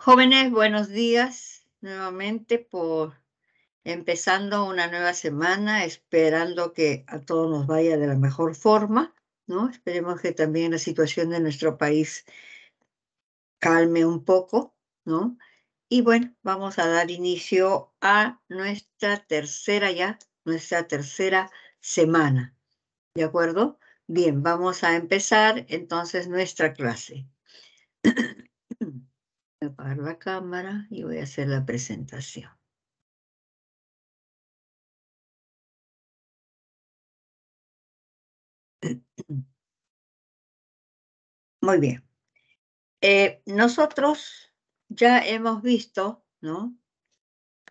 Jóvenes, buenos días nuevamente por empezando una nueva semana, esperando que a todos nos vaya de la mejor forma, ¿no? Esperemos que también la situación de nuestro país calme un poco, ¿no? Y bueno, vamos a dar inicio a nuestra tercera ya, nuestra tercera semana, ¿de acuerdo? Bien, vamos a empezar entonces nuestra clase. Voy a apagar la cámara y voy a hacer la presentación. Muy bien. Eh, nosotros ya hemos visto, ¿no?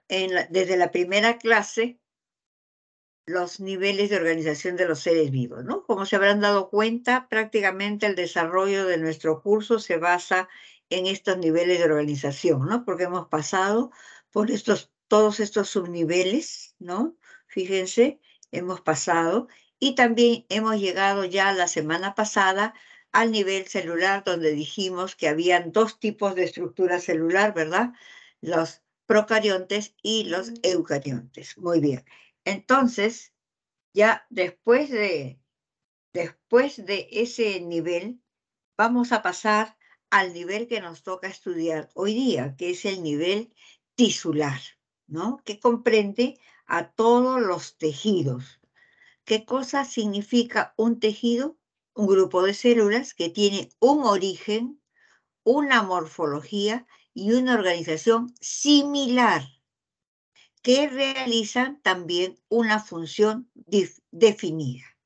En desde la primera clase, los niveles de organización de los seres vivos, ¿no? Como se habrán dado cuenta, prácticamente el desarrollo de nuestro curso se basa en estos niveles de organización, ¿no? Porque hemos pasado por estos, todos estos subniveles, ¿no? Fíjense, hemos pasado y también hemos llegado ya la semana pasada al nivel celular donde dijimos que habían dos tipos de estructura celular, ¿verdad? Los procariontes y los eucariontes. Muy bien. Entonces, ya después de, después de ese nivel, vamos a pasar al nivel que nos toca estudiar hoy día, que es el nivel tisular, ¿no? Que comprende a todos los tejidos. ¿Qué cosa significa un tejido? Un grupo de células que tiene un origen, una morfología y una organización similar, que realizan también una función definida.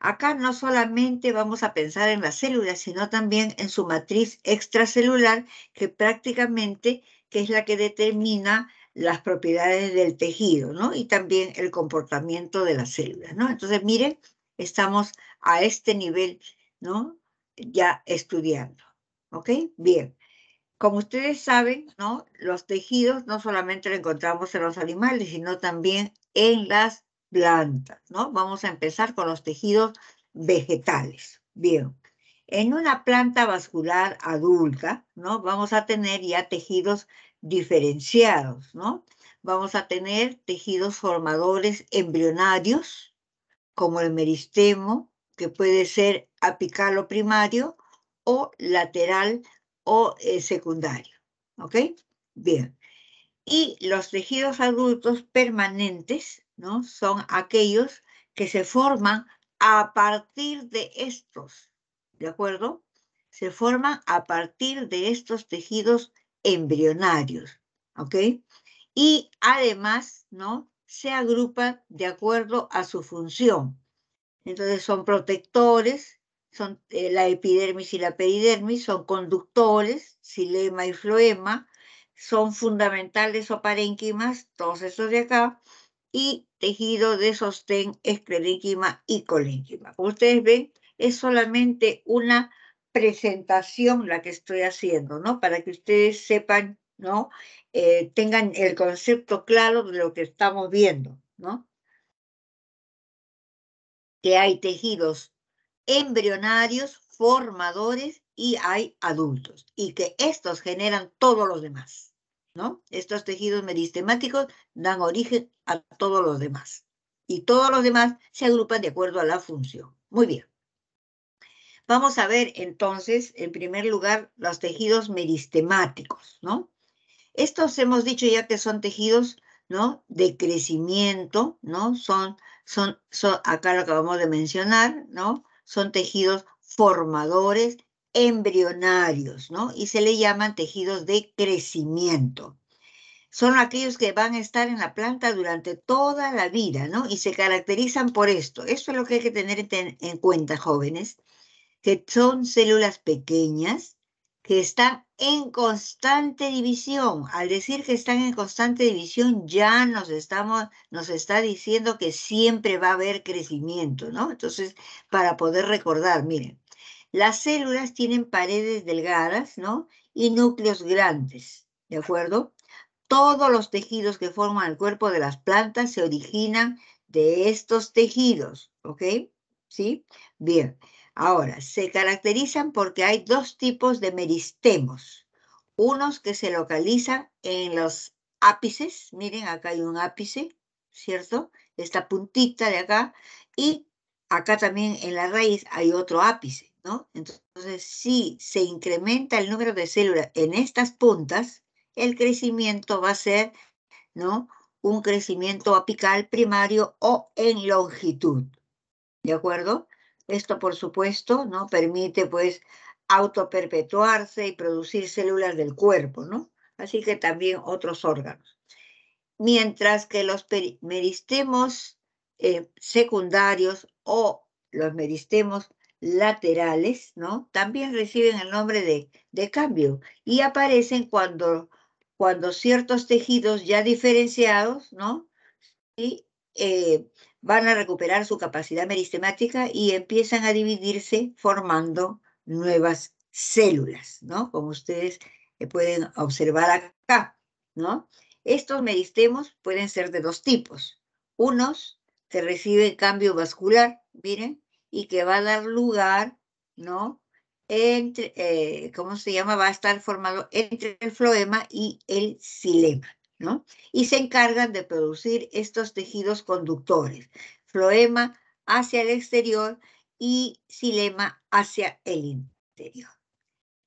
Acá no solamente vamos a pensar en las células, sino también en su matriz extracelular, que prácticamente es la que determina las propiedades del tejido, ¿no? Y también el comportamiento de las células, ¿no? Entonces, miren, estamos a este nivel, ¿no? Ya estudiando, ¿ok? Bien. Como ustedes saben, ¿no? Los tejidos no solamente los encontramos en los animales, sino también en las plantas, ¿no? Vamos a empezar con los tejidos vegetales. Bien, en una planta vascular adulta, ¿no? Vamos a tener ya tejidos diferenciados, ¿no? Vamos a tener tejidos formadores embrionarios, como el meristemo, que puede ser apical o primario, o lateral o eh, secundario, ¿ok? Bien. Y los tejidos adultos permanentes ¿no? Son aquellos que se forman a partir de estos, ¿de acuerdo? Se forman a partir de estos tejidos embrionarios, ¿ok? Y además, ¿no? Se agrupan de acuerdo a su función. Entonces son protectores, son eh, la epidermis y la peridermis, son conductores, silema y floema, son fundamentales o parénquimas, todos estos de acá, y tejido de sostén, escleríquima y colíquima. Como ustedes ven, es solamente una presentación la que estoy haciendo, ¿no? Para que ustedes sepan, ¿no? Eh, tengan el concepto claro de lo que estamos viendo, ¿no? Que hay tejidos embrionarios, formadores y hay adultos, y que estos generan todos los demás. Estos tejidos meristemáticos dan origen a todos los demás y todos los demás se agrupan de acuerdo a la función. Muy bien. Vamos a ver entonces, en primer lugar, los tejidos meristemáticos, ¿no? Estos hemos dicho ya que son tejidos, ¿no? De crecimiento, ¿no? Son, son, son acá lo acabamos de mencionar, ¿no? Son tejidos formadores embrionarios, ¿no? Y se le llaman tejidos de crecimiento. Son aquellos que van a estar en la planta durante toda la vida, ¿no? Y se caracterizan por esto. Esto es lo que hay que tener en, en cuenta, jóvenes, que son células pequeñas que están en constante división. Al decir que están en constante división, ya nos, estamos, nos está diciendo que siempre va a haber crecimiento, ¿no? Entonces, para poder recordar, miren, las células tienen paredes delgadas, ¿no? Y núcleos grandes, ¿de acuerdo? Todos los tejidos que forman el cuerpo de las plantas se originan de estos tejidos, ¿ok? ¿Sí? Bien. Ahora, se caracterizan porque hay dos tipos de meristemos. Unos que se localizan en los ápices, miren, acá hay un ápice, ¿cierto? Esta puntita de acá, y acá también en la raíz hay otro ápice. Entonces, si se incrementa el número de células en estas puntas, el crecimiento va a ser, ¿no? Un crecimiento apical primario o en longitud, ¿de acuerdo? Esto, por supuesto, ¿no? Permite, pues, autoperpetuarse y producir células del cuerpo, ¿no? Así que también otros órganos. Mientras que los meristemos eh, secundarios o los meristemos laterales, ¿no? También reciben el nombre de, cambio y aparecen cuando, cuando ciertos tejidos ya diferenciados, ¿no? Eh, van a recuperar su capacidad meristemática y empiezan a dividirse formando nuevas células, ¿no? Como ustedes eh, pueden observar acá, ¿no? Estos meristemos pueden ser de dos tipos. Unos que reciben cambio vascular, miren, y que va a dar lugar, ¿no? Entre, eh, ¿cómo se llama? Va a estar formado entre el floema y el xilema, ¿no? Y se encargan de producir estos tejidos conductores, floema hacia el exterior y xilema hacia el interior.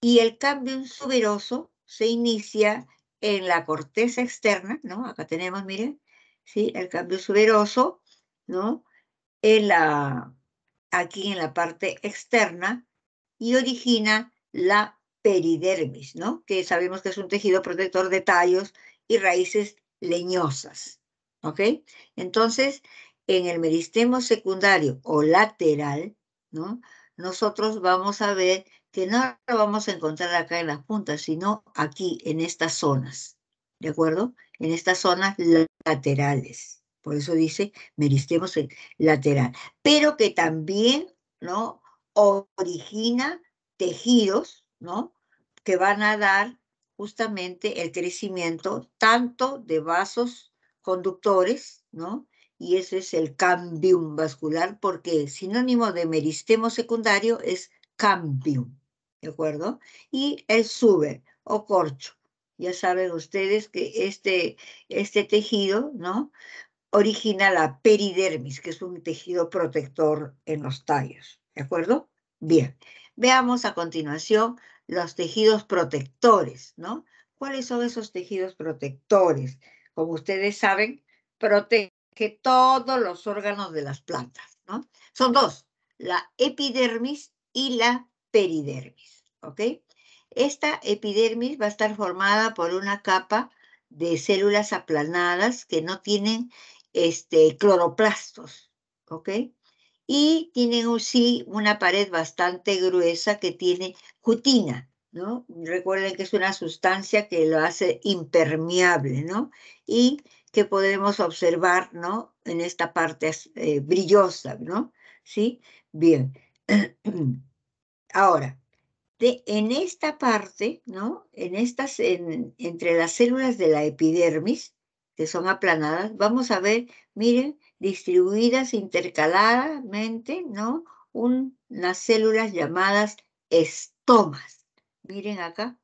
Y el cambio suberoso se inicia en la corteza externa, ¿no? Acá tenemos, miren, ¿sí? El cambio suberoso, ¿no? En la aquí en la parte externa y origina la peridermis, ¿no? Que sabemos que es un tejido protector de tallos y raíces leñosas, ¿ok? Entonces, en el meristemo secundario o lateral, ¿no? Nosotros vamos a ver que no lo vamos a encontrar acá en las puntas, sino aquí, en estas zonas, ¿de acuerdo? En estas zonas laterales por eso dice meristemos lateral, pero que también, ¿no? Origina tejidos, ¿no? Que van a dar justamente el crecimiento tanto de vasos conductores, ¿no? Y ese es el cambium vascular, porque sinónimo de meristemo secundario es cambium, ¿de acuerdo? Y el sube o corcho. Ya saben ustedes que este, este tejido, ¿no? origina la peridermis, que es un tejido protector en los tallos. ¿De acuerdo? Bien, veamos a continuación los tejidos protectores, ¿no? ¿Cuáles son esos tejidos protectores? Como ustedes saben, protege todos los órganos de las plantas, ¿no? Son dos, la epidermis y la peridermis, ¿ok? Esta epidermis va a estar formada por una capa de células aplanadas que no tienen este, cloroplastos, ¿ok? Y tienen sí una pared bastante gruesa que tiene cutina, ¿no? Recuerden que es una sustancia que lo hace impermeable, ¿no? Y que podemos observar, ¿no? En esta parte eh, brillosa, ¿no? ¿Sí? Bien. Ahora, en esta parte, ¿no? En estas, entre las células de la epidermis, que son aplanadas, vamos a ver, miren, distribuidas intercaladamente, ¿no? unas células llamadas estomas. Miren acá,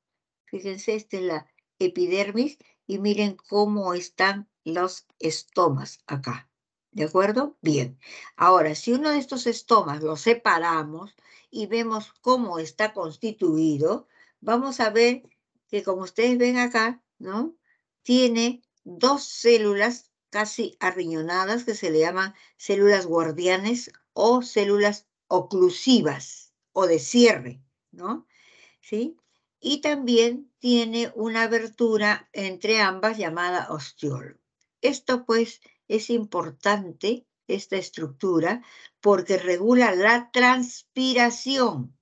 fíjense, esta es la epidermis y miren cómo están los estomas acá. ¿De acuerdo? Bien. Ahora, si uno de estos estomas lo separamos y vemos cómo está constituido, vamos a ver que como ustedes ven acá, ¿no? Tiene dos células casi arriñonadas que se le llaman células guardianes o células oclusivas o de cierre, ¿no? ¿Sí? Y también tiene una abertura entre ambas llamada osteol. Esto pues es importante, esta estructura, porque regula la transpiración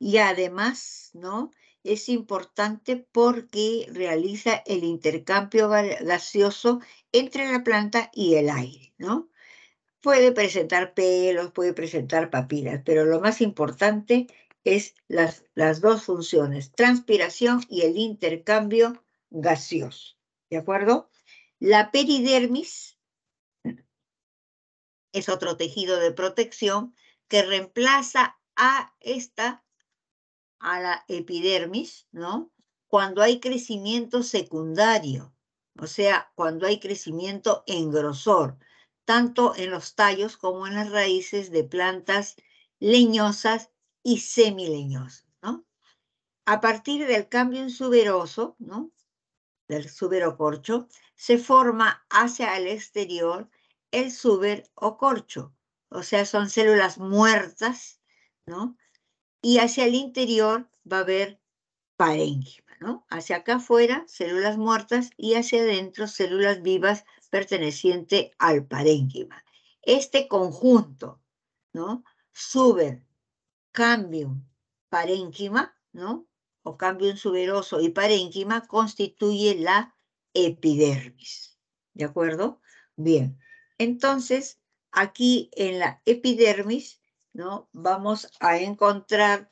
y además, ¿no? es importante porque realiza el intercambio gaseoso entre la planta y el aire, ¿no? Puede presentar pelos, puede presentar papilas, pero lo más importante es las, las dos funciones, transpiración y el intercambio gaseoso, ¿de acuerdo? La peridermis es otro tejido de protección que reemplaza a esta a la epidermis, ¿no? Cuando hay crecimiento secundario, o sea, cuando hay crecimiento en grosor, tanto en los tallos como en las raíces de plantas leñosas y semileñosas, ¿no? A partir del cambio en suberoso, ¿no? Del suberocorcho, se forma hacia el exterior el suber o corcho, o sea, son células muertas, ¿no? y hacia el interior va a haber parénquima, ¿no? Hacia acá afuera, células muertas y hacia adentro, células vivas perteneciente al parénquima. Este conjunto, ¿no? Suber, cambium, parénquima, ¿no? O cambium suberoso y parénquima constituye la epidermis. ¿De acuerdo? Bien. Entonces, aquí en la epidermis vamos a encontrar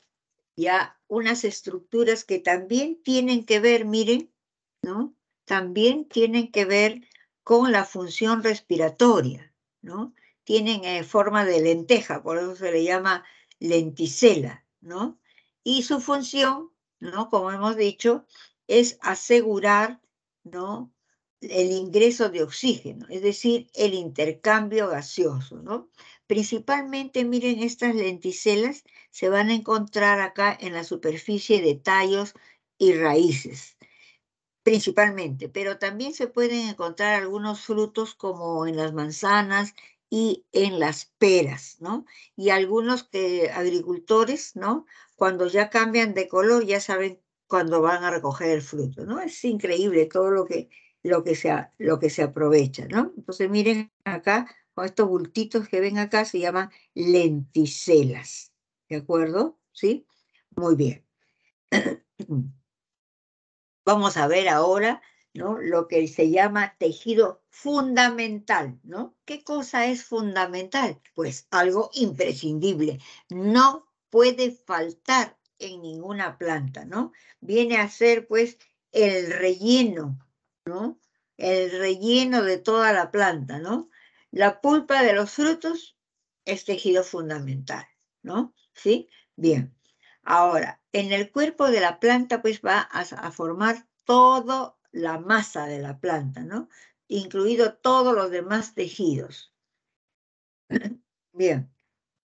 ya unas estructuras que también tienen que ver, miren, ¿no? también tienen que ver con la función respiratoria, ¿no? Tienen eh, forma de lenteja, por eso se le llama lenticela, ¿no? Y su función, ¿no? Como hemos dicho, es asegurar, ¿no? El ingreso de oxígeno, es decir, el intercambio gaseoso, ¿no? Principalmente, miren, estas lenticelas se van a encontrar acá en la superficie de tallos y raíces, principalmente, pero también se pueden encontrar algunos frutos como en las manzanas y en las peras, ¿no? Y algunos que, agricultores, ¿no? Cuando ya cambian de color, ya saben cuándo van a recoger el fruto, ¿no? Es increíble todo lo que, lo que, se, lo que se aprovecha, ¿no? Entonces miren acá con estos bultitos que ven acá, se llaman lenticelas. ¿De acuerdo? ¿Sí? Muy bien. Vamos a ver ahora ¿no? lo que se llama tejido fundamental. ¿no? ¿Qué cosa es fundamental? Pues algo imprescindible. No puede faltar en ninguna planta, ¿no? Viene a ser, pues, el relleno, ¿no? El relleno de toda la planta, ¿no? La pulpa de los frutos es este tejido fundamental, ¿no? ¿Sí? Bien. Ahora, en el cuerpo de la planta, pues va a, formar toda la masa de la planta, ¿no? Incluido todos los demás tejidos. Bien.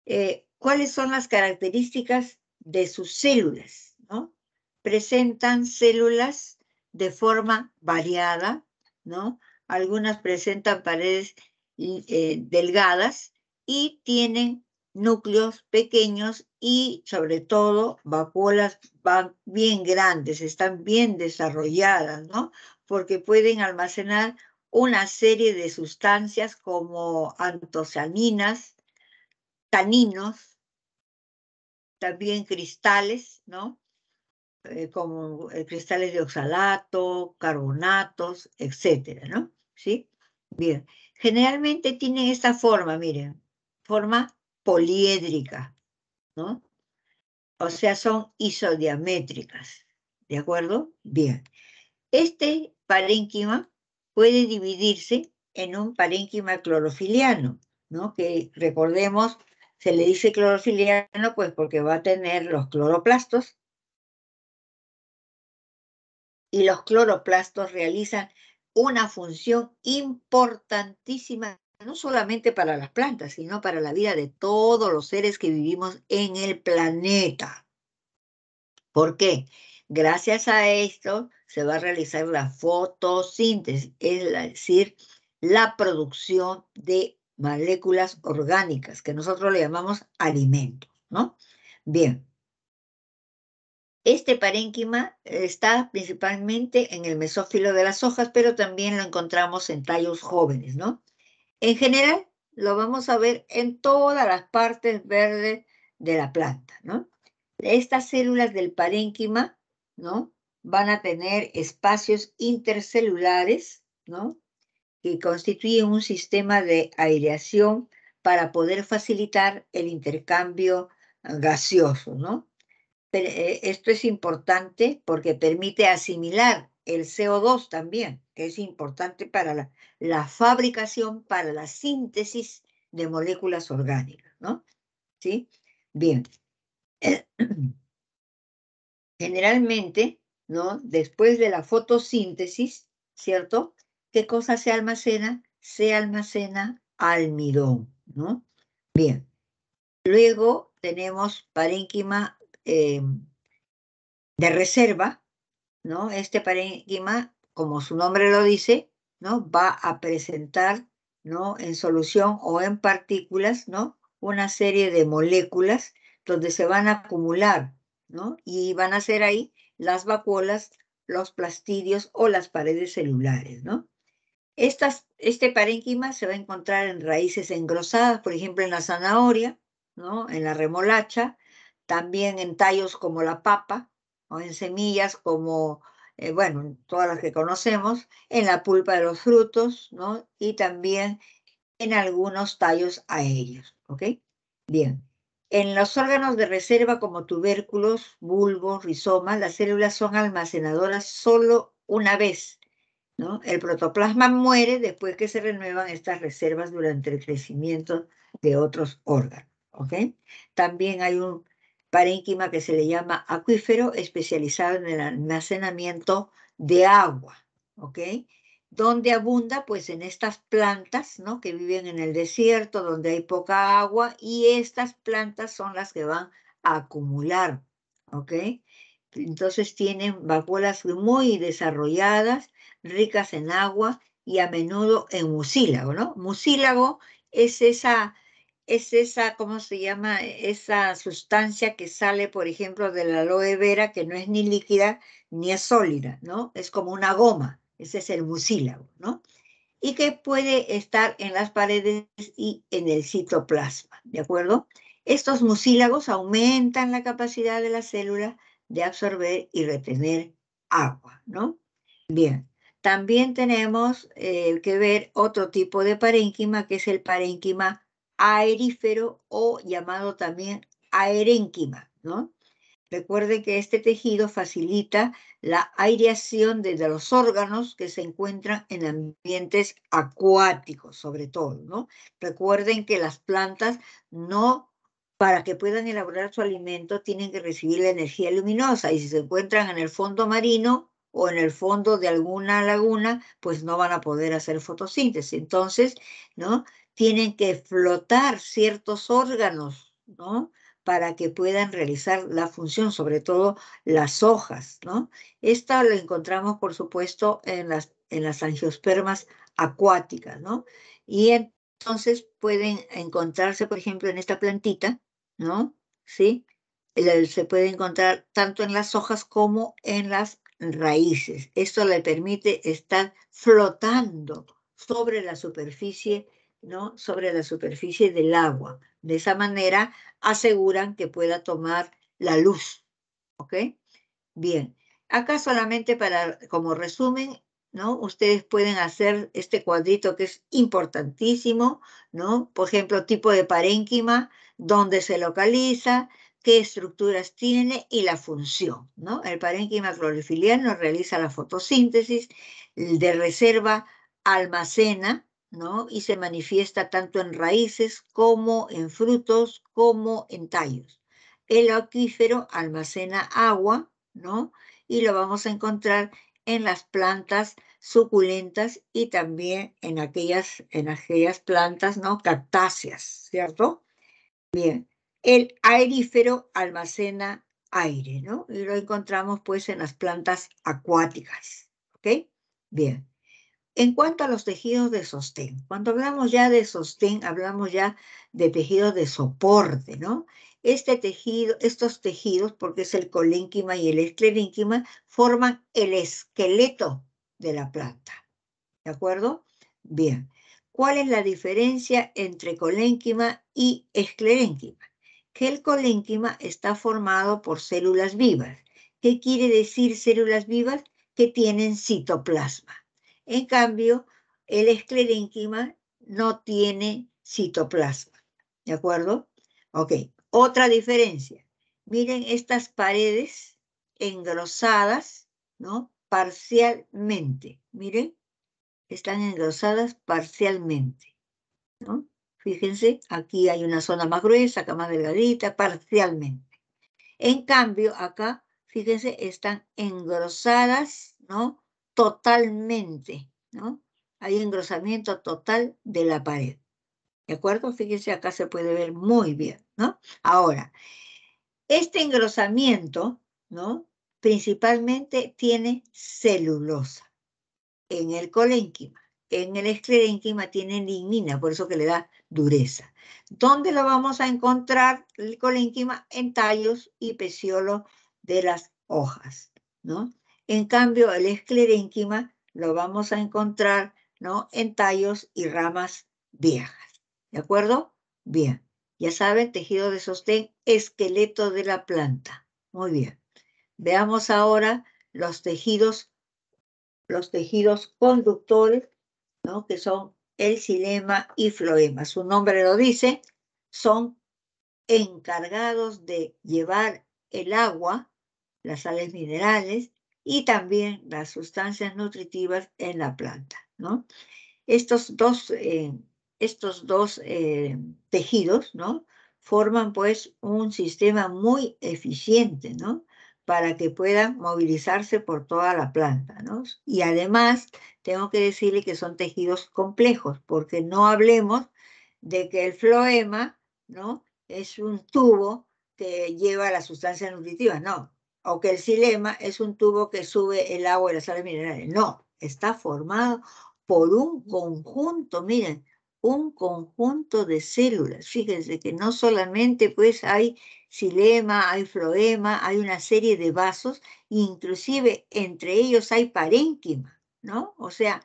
Eh, ¿Cuáles son las características de sus células? ¿no? Presentan células de forma variada, ¿no? Algunas presentan paredes eh, delgadas y tienen núcleos pequeños y sobre todo vacuolas van bien grandes, están bien desarrolladas, ¿no? Porque pueden almacenar una serie de sustancias como antocianinas, taninos, también cristales, ¿no? Eh, como eh, cristales de oxalato, carbonatos, etcétera, ¿no? ¿Sí? Bien generalmente tienen esta forma, miren, forma poliédrica, ¿no? O sea, son isodiamétricas, ¿de acuerdo? Bien. Este parénquima puede dividirse en un parénquima clorofiliano, ¿no? Que recordemos, se le dice clorofiliano pues porque va a tener los cloroplastos y los cloroplastos realizan una función importantísima, no solamente para las plantas, sino para la vida de todos los seres que vivimos en el planeta. ¿Por qué? Gracias a esto se va a realizar la fotosíntesis, es decir, la producción de moléculas orgánicas, que nosotros le llamamos alimentos, ¿no? Bien, este parénquima está principalmente en el mesófilo de las hojas, pero también lo encontramos en tallos jóvenes, ¿no? En general, lo vamos a ver en todas las partes verdes de la planta, ¿no? Estas células del parénquima, ¿no? Van a tener espacios intercelulares, ¿no? Que constituyen un sistema de aireación para poder facilitar el intercambio gaseoso, ¿no? Eh, esto es importante porque permite asimilar el CO2 también, que es importante para la, fabricación, para la síntesis de moléculas orgánicas, ¿no? ¿Sí? Bien. Generalmente, ¿no? Después de la fotosíntesis, ¿cierto? ¿Qué cosa se almacena? Se almacena almidón, ¿no? Bien. Luego tenemos parénquima Em, de reserva, ¿no? Este parénquima, como su nombre lo dice, ¿no? Va a presentar, ¿no? En solución o en partículas, ¿no? Una serie de moléculas donde se van a acumular, ¿no? Y van a ser ahí las vacuolas, los plastidios o las paredes celulares, ¿no? este parénquima se va a encontrar en raíces engrosadas, por ejemplo, en la zanahoria, ¿no? En la remolacha, también en tallos como la papa o en semillas como, eh, bueno, todas las que conocemos, en la pulpa de los frutos, ¿no? Y también en algunos tallos a ellos ¿ok? Bien. En los órganos de reserva como tubérculos, bulbos, rizomas, las células son almacenadoras solo una vez, ¿no? El protoplasma muere después que se renuevan estas reservas durante el crecimiento de otros órganos, ¿ok? También hay un parénquima que se le llama acuífero, especializado en el almacenamiento de agua, ¿ok? Donde abunda, pues, en estas plantas, ¿no? Que viven en el desierto, donde hay poca agua, y estas plantas son las que van a acumular, ¿ok? Entonces tienen vacuolas muy desarrolladas, ricas en agua y a menudo en mucílago, ¿no? Mucílago es esa es esa, ¿cómo se llama? Esa sustancia que sale, por ejemplo, de la aloe vera, que no es ni líquida ni es sólida, ¿no? Es como una goma, ese es el mucílago, ¿no? Y que puede estar en las paredes y en el citoplasma, ¿de acuerdo? Estos mucílagos aumentan la capacidad de la célula de absorber y retener agua, ¿no? Bien, también tenemos eh, que ver otro tipo de parénquima, que es el parénquima aerífero o llamado también aerénquima, ¿no? Recuerden que este tejido facilita la aireación de los órganos que se encuentran en ambientes acuáticos, sobre todo, ¿no? Recuerden que las plantas no para que puedan elaborar su alimento tienen que recibir la energía luminosa y si se encuentran en el fondo marino o en el fondo de alguna laguna, pues no van a poder hacer fotosíntesis. Entonces, ¿no? tienen que flotar ciertos órganos, ¿no? Para que puedan realizar la función, sobre todo las hojas, ¿no? Esta lo encontramos, por supuesto, en las, en las angiospermas acuáticas, ¿no? Y entonces pueden encontrarse, por ejemplo, en esta plantita, ¿no? ¿Sí? Se puede encontrar tanto en las hojas como en las raíces. Esto le permite estar flotando sobre la superficie sobre la superficie del agua. De esa manera aseguran que pueda tomar la luz. ¿Ok? Bien. Acá solamente para, como resumen, ¿no? Ustedes pueden hacer este cuadrito que es importantísimo, ¿no? Por ejemplo, tipo de parénquima, dónde se localiza, qué estructuras tiene y la función, ¿no? El parénquima clorofiliano realiza la fotosíntesis, de reserva almacena, y se manifiesta tanto en raíces como en frutos, como en tallos. El acuífero almacena agua, ¿no? Y lo vamos a encontrar en las plantas suculentas y también en aquellas, en aquellas plantas, ¿no? Cactáceas, ¿cierto? Bien, el aerífero almacena aire, ¿no? Y lo encontramos pues en las plantas acuáticas, ¿ok? Bien. En cuanto a los tejidos de sostén, cuando hablamos ya de sostén, hablamos ya de tejidos de soporte, ¿no? Este tejido, estos tejidos, porque es el colénquima y el esclerénquima, forman el esqueleto de la planta. ¿De acuerdo? Bien. ¿Cuál es la diferencia entre colénquima y esclerénquima? Que el colénquima está formado por células vivas. ¿Qué quiere decir células vivas? Que tienen citoplasma. En cambio, el esclerénquima no tiene citoplasma. ¿De acuerdo? Ok, otra diferencia. Miren estas paredes engrosadas, ¿no? Parcialmente. Miren, están engrosadas parcialmente, ¿no? Fíjense, aquí hay una zona más gruesa, acá más delgadita, parcialmente. En cambio, acá, fíjense, están engrosadas, ¿no? totalmente, ¿no? Hay engrosamiento total de la pared. ¿De acuerdo? Fíjense, acá se puede ver muy bien, ¿no? Ahora, este engrosamiento, ¿no? Principalmente tiene celulosa en el colénquima. En el esclerénquima tiene lignina, por eso que le da dureza. ¿Dónde lo vamos a encontrar el colénquima? En tallos y pecíolo de las hojas, ¿no? En cambio, el esclerénquima lo vamos a encontrar ¿no? en tallos y ramas viejas. ¿De acuerdo? Bien. Ya saben, tejido de sostén, esqueleto de la planta. Muy bien. Veamos ahora los tejidos, los tejidos conductores, ¿no? que son el xilema y floema. Su nombre lo dice, son encargados de llevar el agua, las sales minerales, y también las sustancias nutritivas en la planta. ¿no? Estos dos, eh, estos dos eh, tejidos ¿no? forman pues un sistema muy eficiente ¿no? para que puedan movilizarse por toda la planta. ¿no? Y además tengo que decirle que son tejidos complejos porque no hablemos de que el floema ¿no? es un tubo que lleva las sustancias nutritivas. No, o que el xilema es un tubo que sube el agua y las sales minerales. No, está formado por un conjunto, miren, un conjunto de células. Fíjense que no solamente pues hay xilema, hay floema, hay una serie de vasos, inclusive entre ellos hay parénquima, ¿no? O sea,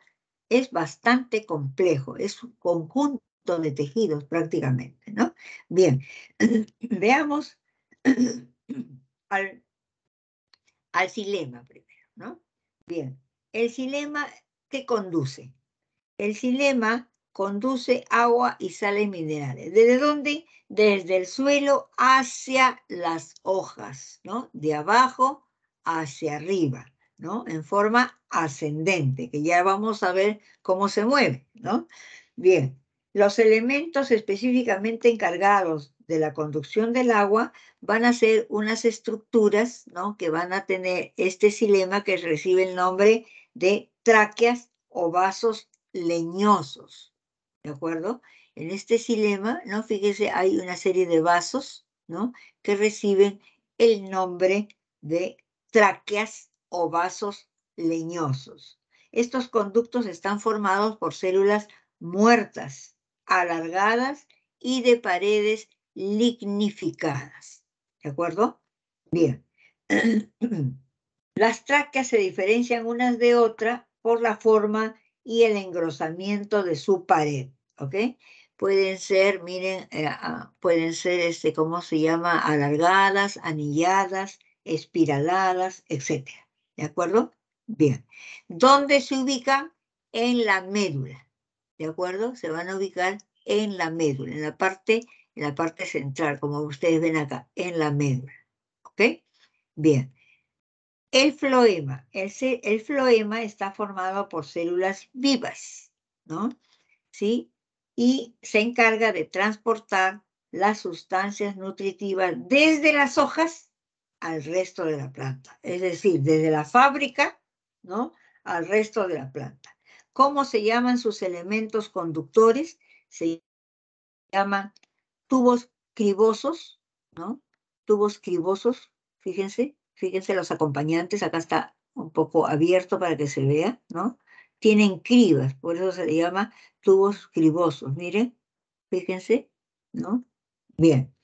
es bastante complejo, es un conjunto de tejidos prácticamente, ¿no? Bien, veamos al al silema primero, ¿no? Bien, el silema ¿qué conduce. El silema conduce agua y sales minerales. ¿Desde dónde? Desde el suelo hacia las hojas, ¿no? De abajo hacia arriba, ¿no? En forma ascendente, que ya vamos a ver cómo se mueve, ¿no? Bien, los elementos específicamente encargados de la conducción del agua van a ser unas estructuras ¿no? que van a tener este silema que recibe el nombre de tráqueas o vasos leñosos. ¿De acuerdo? En este silema, ¿no? Fíjese, hay una serie de vasos, ¿no? Que reciben el nombre de tráqueas o vasos leñosos. Estos conductos están formados por células muertas, alargadas y de paredes lignificadas. ¿De acuerdo? Bien. Las tráqueas se diferencian unas de otras por la forma y el engrosamiento de su pared. ¿Ok? Pueden ser, miren, eh, ah, pueden ser, este, ¿cómo se llama? Alargadas, anilladas, espiraladas, etc. ¿De acuerdo? Bien. ¿Dónde se ubican? En la médula. ¿De acuerdo? Se van a ubicar en la médula, en la parte en la parte central, como ustedes ven acá, en la médula. ¿Ok? Bien. El floema. El, el floema está formado por células vivas, ¿no? ¿Sí? Y se encarga de transportar las sustancias nutritivas desde las hojas al resto de la planta. Es decir, desde la fábrica, ¿no? Al resto de la planta. ¿Cómo se llaman sus elementos conductores? Se llaman tubos cribosos, ¿no? Tubos cribosos, fíjense, fíjense los acompañantes, acá está un poco abierto para que se vea, ¿no? Tienen cribas, por eso se le llama tubos cribosos, miren, fíjense, ¿no? Bien,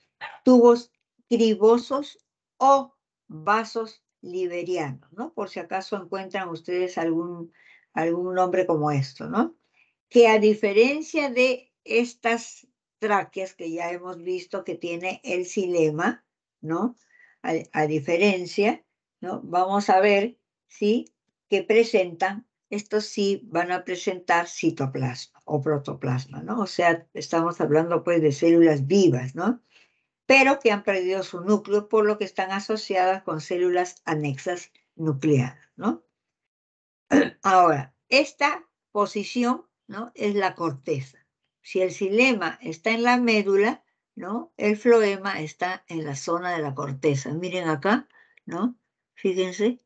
tubos cribosos o vasos liberianos, ¿no? Por si acaso encuentran ustedes algún, algún nombre como esto, ¿no? Que a diferencia de estas tráqueas que ya hemos visto que tiene el silema, ¿no? A, diferencia, ¿no? Vamos a ver, si Que presentan, estos sí van a presentar citoplasma o protoplasma, ¿no? O sea, estamos hablando pues de células vivas, ¿no? Pero que han perdido su núcleo por lo que están asociadas con células anexas nucleadas, ¿no? Ahora, esta posición, ¿no? Es la corteza si el xilema está en la médula, ¿no? El floema está en la zona de la corteza. Miren acá, ¿no? Fíjense,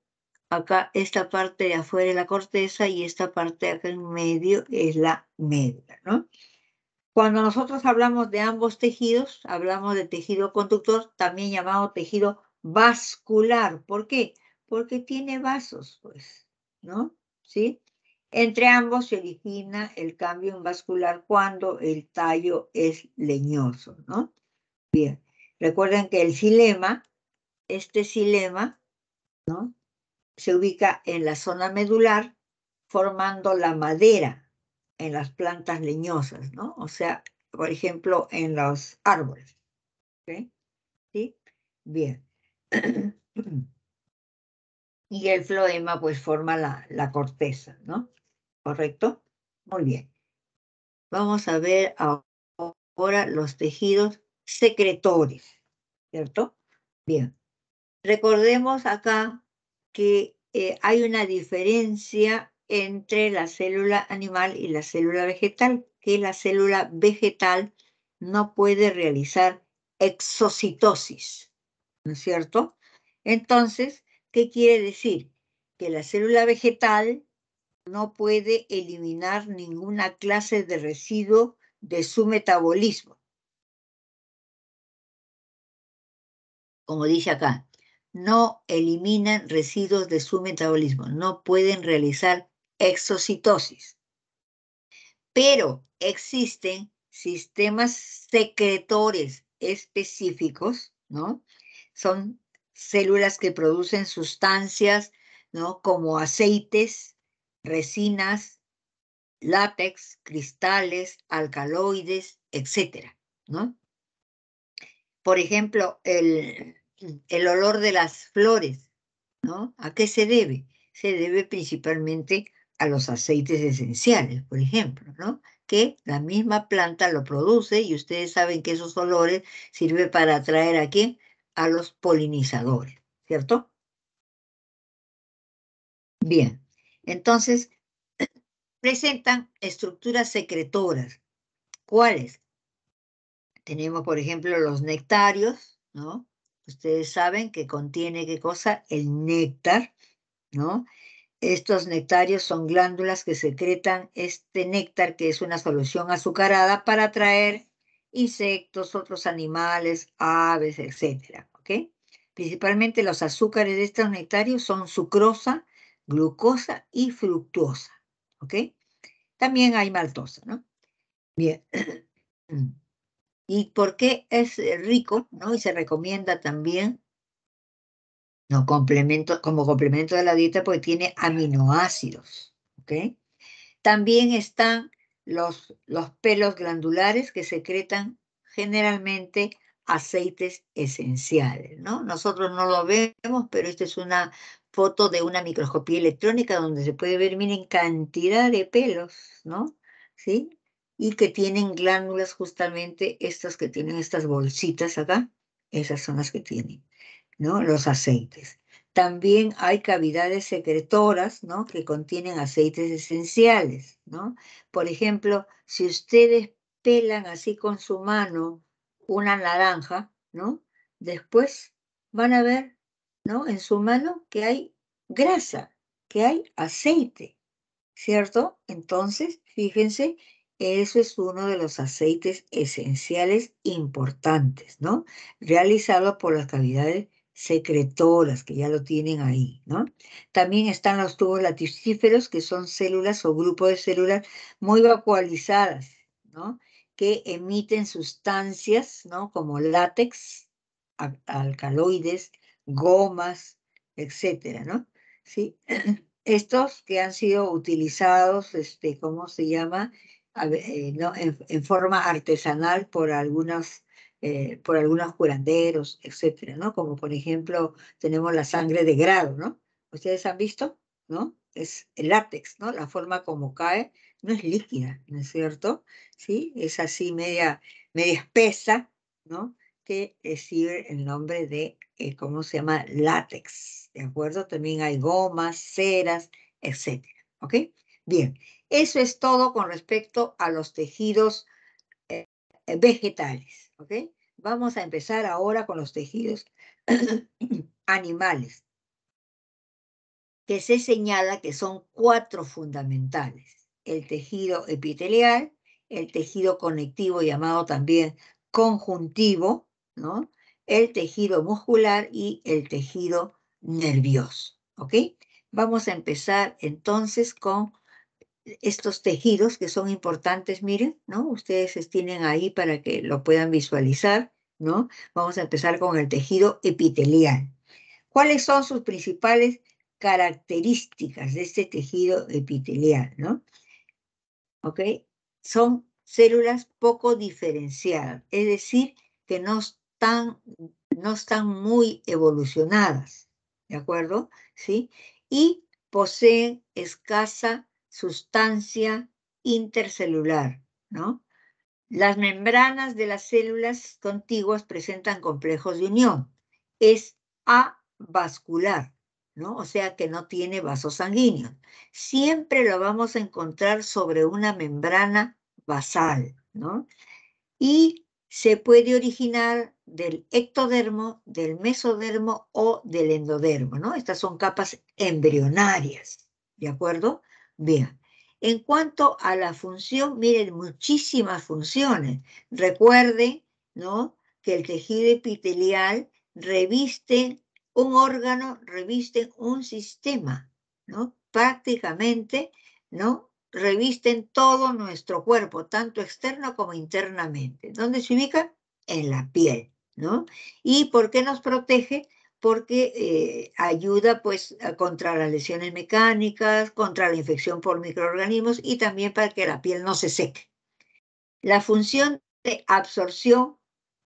acá esta parte de afuera es la corteza y esta parte de acá en medio es la médula, ¿no? Cuando nosotros hablamos de ambos tejidos, hablamos de tejido conductor, también llamado tejido vascular. ¿Por qué? Porque tiene vasos, pues, ¿no? ¿Sí? Entre ambos se origina el cambio vascular cuando el tallo es leñoso, ¿no? Bien, recuerden que el xilema, este xilema, ¿no? Se ubica en la zona medular formando la madera en las plantas leñosas, ¿no? O sea, por ejemplo, en los árboles. ¿ok? ¿Sí? Bien. y el floema pues forma la, la corteza, ¿no? ¿correcto? Muy bien. Vamos a ver ahora los tejidos secretores, ¿cierto? Bien. Recordemos acá que eh, hay una diferencia entre la célula animal y la célula vegetal, que la célula vegetal no puede realizar exocitosis, ¿no es cierto? Entonces, ¿qué quiere decir? Que la célula vegetal no puede eliminar ninguna clase de residuo de su metabolismo. Como dice acá, no eliminan residuos de su metabolismo, no pueden realizar exocitosis. Pero existen sistemas secretores específicos, ¿no? Son células que producen sustancias, ¿no? Como aceites, resinas, látex, cristales, alcaloides, etc. ¿no? Por ejemplo, el, olor de las flores, ¿no? ¿A qué se debe? Se debe principalmente a los aceites esenciales, por ejemplo, ¿no? Que la misma planta lo produce y ustedes saben que esos olores sirven para atraer a A los polinizadores, ¿cierto? Bien. Entonces, presentan estructuras secretoras. ¿Cuáles? Tenemos, por ejemplo, los nectarios, ¿no? Ustedes saben que contiene, ¿qué cosa? El néctar, ¿no? Estos nectarios son glándulas que secretan este néctar, que es una solución azucarada, para atraer insectos, otros animales, aves, etc. ¿ok? Principalmente los azúcares de estos nectarios son sucrosa glucosa y fructuosa, ¿ok? También hay maltosa, ¿no? Bien. ¿Y por qué es eh, rico, no? Y se recomienda también no, complemento, como complemento de la dieta porque tiene aminoácidos, ¿ok? También están los, los pelos glandulares que secretan generalmente aceites esenciales, ¿no? Nosotros no lo vemos, pero esta es una foto de una microscopía electrónica donde se puede ver, miren, cantidad de pelos, ¿no? ¿Sí? Y que tienen glándulas justamente estas que tienen estas bolsitas acá, esas son las que tienen, ¿no? Los aceites. También hay cavidades secretoras, ¿no? Que contienen aceites esenciales, ¿no? Por ejemplo, si ustedes pelan así con su mano una naranja, ¿no? Después van a ver en su mano que hay grasa, que hay aceite, ¿cierto? Entonces, fíjense, eso es uno de los aceites esenciales importantes, ¿no? Realizado por las cavidades secretoras, que ya lo tienen ahí, ¿no? También están los tubos laticíferos, que son células o grupos de células muy vacualizadas, ¿no? Que emiten sustancias, ¿no? Como látex, alcaloides, gomas, etcétera, ¿no? ¿Sí? Estos que han sido utilizados, este, ¿cómo se llama? Eh, no, en, forma artesanal por algunas eh, por algunos curanderos, etcétera, ¿no? Como por ejemplo, tenemos la sangre de grado, ¿no? Ustedes han visto, ¿no? Es el látex, ¿no? La forma como cae no es líquida, ¿no es cierto? Sí, es así media, media espesa, ¿no? que decir el nombre de, eh, ¿cómo se llama? Látex, ¿de acuerdo? También hay gomas, ceras, etcétera, ¿ok? Bien, eso es todo con respecto a los tejidos eh, vegetales, ¿ok? Vamos a empezar ahora con los tejidos animales, que se señala que son cuatro fundamentales. El tejido epitelial, el tejido conectivo llamado también conjuntivo, el tejido muscular y el tejido nervioso, ¿ok? Vamos a empezar entonces con estos tejidos que son importantes, miren, ¿no? Ustedes tienen ahí para que lo puedan visualizar, ¿no? Vamos a empezar con el tejido epitelial. ¿Cuáles son sus principales características de este tejido epitelial, ¿no? ¿Ok? Son células poco diferenciadas, es decir, que no no están muy evolucionadas, ¿de acuerdo? ¿Sí? Y poseen escasa sustancia intercelular, ¿no? Las membranas de las células contiguas presentan complejos de unión. Es avascular, ¿no? O sea que no tiene vasos sanguíneos. Siempre lo vamos a encontrar sobre una membrana basal, ¿no? Y se puede originar del ectodermo, del mesodermo o del endodermo, ¿no? Estas son capas embrionarias, ¿de acuerdo? Bien. En cuanto a la función, miren, muchísimas funciones. Recuerden, ¿no? Que el tejido epitelial reviste un órgano, reviste un sistema, ¿no? Prácticamente, ¿no? Revisten todo nuestro cuerpo, tanto externo como internamente. ¿Dónde se ubica? En la piel. ¿Y por qué nos protege? Porque eh, ayuda pues contra las lesiones mecánicas, contra la infección por microorganismos y también para que la piel no se seque. La función de absorción,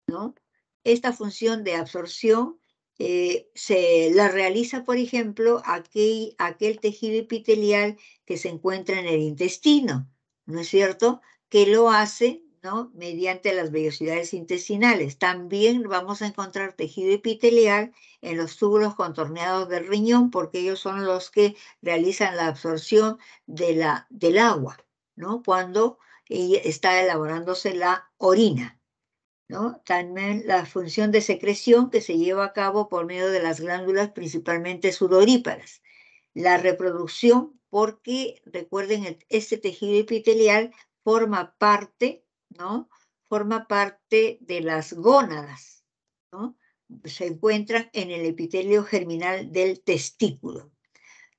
¿no? Esta función de absorción eh, se la realiza, por ejemplo, aquel, aquel tejido epitelial que se encuentra en el intestino, ¿no es cierto? Que lo hace mediante las velocidades intestinales. También vamos a encontrar tejido epitelial en los túbulos contorneados del riñón, porque ellos son los que realizan la absorción de la, del agua, ¿no? cuando está elaborándose la orina. ¿No? También la función de secreción que se lleva a cabo por medio de las glándulas principalmente sudoríparas. La reproducción porque recuerden, e-, este tejido epitelial forma parte ¿no? Forma parte de las gónadas, Se encuentra en el epitelio germinal del testículo.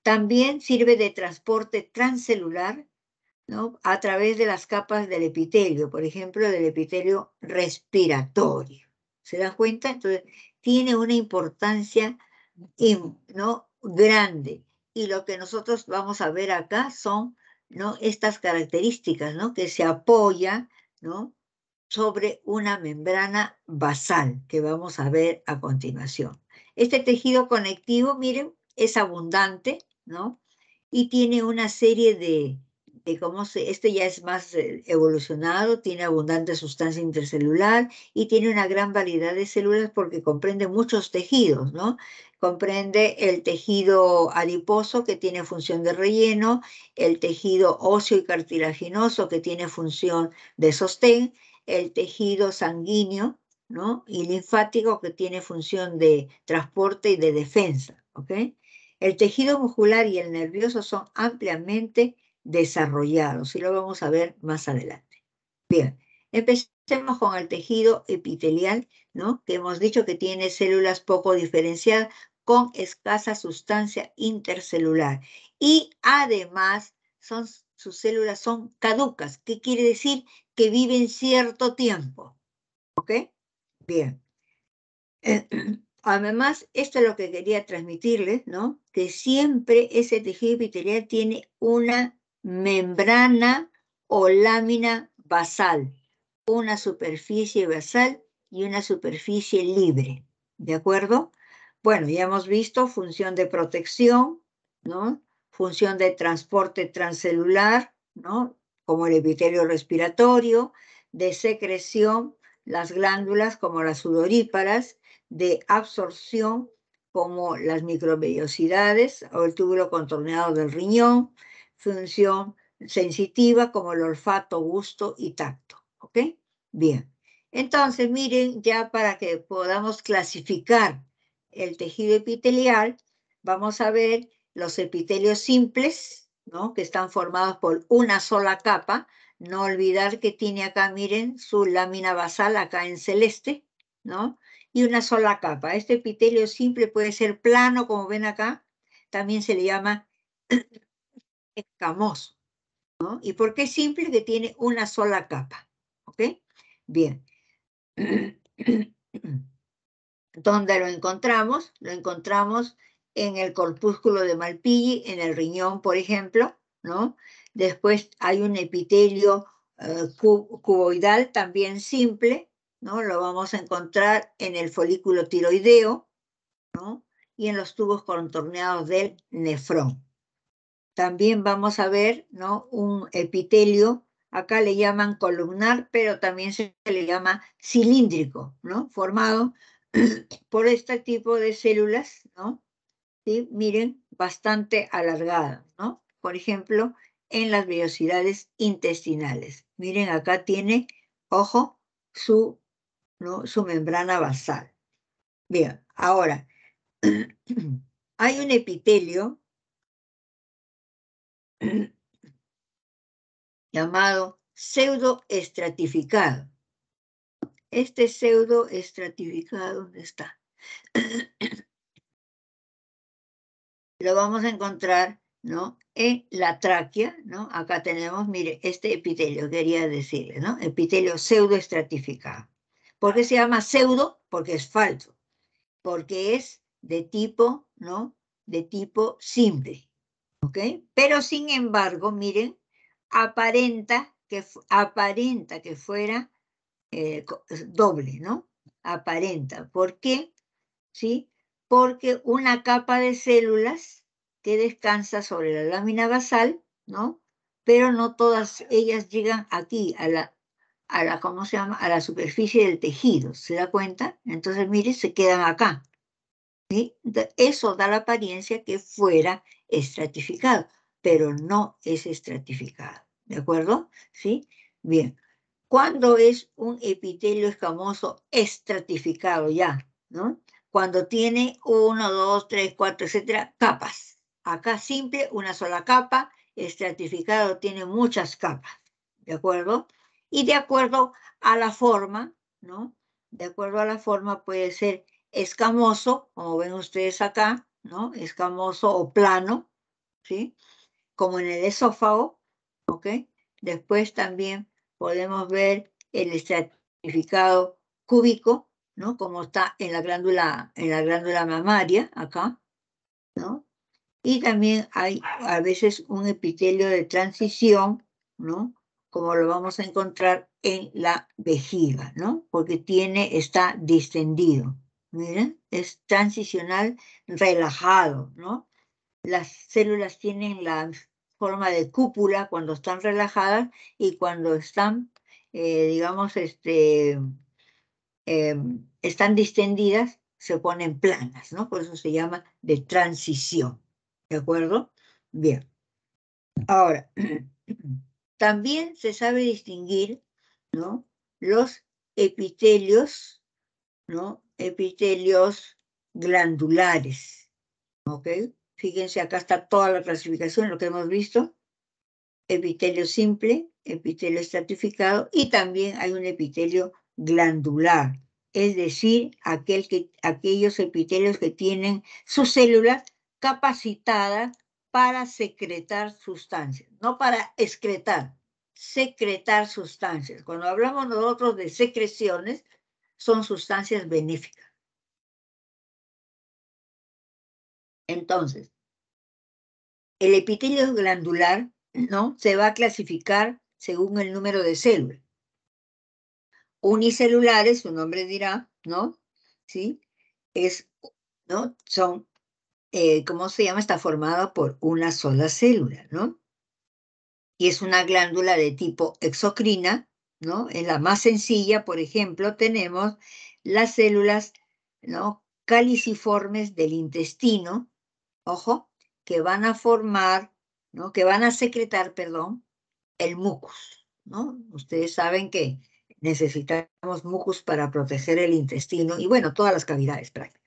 También sirve de transporte transcelular a través de las capas del epitelio, por ejemplo, del epitelio respiratorio. ¿Se dan cuenta? Entonces, tiene una importancia ¿no? grande. Y lo que nosotros vamos a ver acá son estas características, ¿no? que se apoya ¿no? sobre una membrana basal que vamos a ver a continuación. Este tejido conectivo, miren, es abundante, ¿no? Y tiene una serie de se, este ya es más eh, evolucionado, tiene abundante sustancia intercelular y tiene una gran variedad de células porque comprende muchos tejidos, ¿no? Comprende el tejido adiposo que tiene función de relleno, el tejido óseo y cartilaginoso que tiene función de sostén, el tejido sanguíneo ¿no? y linfático que tiene función de transporte y de defensa. ¿okay? El tejido muscular y el nervioso son ampliamente desarrollados y lo vamos a ver más adelante. Bien, empecemos con el tejido epitelial, ¿no? que hemos dicho que tiene células poco diferenciadas con escasa sustancia intercelular y además son, sus células son caducas, que quiere decir que viven cierto tiempo. ¿Ok? Bien. Además, esto es lo que quería transmitirles, ¿no? Que siempre ese tejido epitelial tiene una membrana o lámina basal, una superficie basal y una superficie libre, ¿de acuerdo? Bueno, ya hemos visto función de protección, ¿no? Función de transporte transcelular, ¿no? Como el epitelio respiratorio, de secreción, las glándulas como las sudoríparas, de absorción como las microvellosidades o el túbulo contorneado del riñón, función sensitiva como el olfato, gusto y tacto. ¿Ok? Bien. Entonces, miren, ya para que podamos clasificar el tejido epitelial, vamos a ver los epitelios simples, ¿no? Que están formados por una sola capa. No olvidar que tiene acá, miren, su lámina basal acá en celeste, ¿no? Y una sola capa. Este epitelio simple puede ser plano, como ven acá. También se le llama escamoso. ¿no? ¿Y por qué simple? Que tiene una sola capa. ¿Ok? Bien. ¿Dónde lo encontramos? Lo encontramos en el corpúsculo de Malpighi, en el riñón, por ejemplo, ¿no? Después hay un epitelio eh, cuboidal también simple, ¿no? Lo vamos a encontrar en el folículo tiroideo, ¿no? Y en los tubos contorneados del nefrón también vamos a ver ¿no? un epitelio, acá le llaman columnar, pero también se le llama cilíndrico, ¿no? formado por este tipo de células, ¿no? miren, bastante alargada, ¿no? por ejemplo, en las vellosidades intestinales. Miren, acá tiene, ojo, su, su membrana basal. Bien, ahora, hay un epitelio llamado pseudoestratificado. Este pseudoestratificado ¿dónde está? Lo vamos a encontrar, ¿no? En la tráquea, ¿no? Acá tenemos, mire, este epitelio, quería decirle, ¿no? Epitelio pseudoestratificado. ¿Por qué se llama pseudo? Porque es falso. Porque es de tipo, ¿no? De tipo simple. Pero sin embargo, miren, aparenta que, aparenta que fuera eh, doble, ¿no? Aparenta. ¿Por qué? ¿Sí? Porque una capa de células que descansa sobre la lámina basal, ¿no? Pero no todas ellas llegan aquí, a la, ¿cómo se llama? A la superficie del tejido, ¿se da cuenta? Entonces, miren, se quedan acá. ¿sí? Eso da la apariencia que fuera estratificado, pero no es estratificado. ¿De acuerdo? ¿Sí? Bien. ¿Cuándo es un epitelio escamoso estratificado ya? ¿No? Cuando tiene uno, dos, tres, cuatro, etcétera, capas. Acá simple, una sola capa, estratificado tiene muchas capas, ¿de acuerdo? Y de acuerdo a la forma, ¿no? De acuerdo a la forma puede ser escamoso, como ven ustedes acá, ¿no? Escamoso o plano, ¿sí? Como en el esófago, Después también podemos ver el estratificado cúbico, ¿no? Como está en la glándula, en la glándula mamaria, acá, ¿no? Y también hay a veces un epitelio de transición, ¿no? Como lo vamos a encontrar en la vejiga, ¿no? Porque tiene, está distendido miren, ¿eh? es transicional relajado, ¿no? Las células tienen la forma de cúpula cuando están relajadas y cuando están, eh, digamos, este, eh, están distendidas, se ponen planas, ¿no? Por eso se llama de transición, ¿de acuerdo? Bien. Ahora, también se sabe distinguir, ¿no? Los epitelios, ¿no? epitelios glandulares. ¿Ok? Fíjense, acá está toda la clasificación, lo que hemos visto. Epitelio simple, epitelio estratificado y también hay un epitelio glandular, es decir, aquel que, aquellos epitelios que tienen sus células capacitadas para secretar sustancias, no para excretar, secretar sustancias. Cuando hablamos nosotros de secreciones, son sustancias benéficas. Entonces, el epitelio glandular ¿no? se va a clasificar según el número de células. Unicelulares, su nombre dirá, ¿no? ¿Sí? Es, ¿no? Son, eh, ¿cómo se llama? Está formada por una sola célula, ¿no? Y es una glándula de tipo exocrina en la más sencilla, por ejemplo, tenemos las células ¿no? caliciformes del intestino, ojo, que van a formar, ¿no? que van a secretar, perdón, el mucus. ¿no? Ustedes saben que necesitamos mucus para proteger el intestino y bueno, todas las cavidades prácticamente.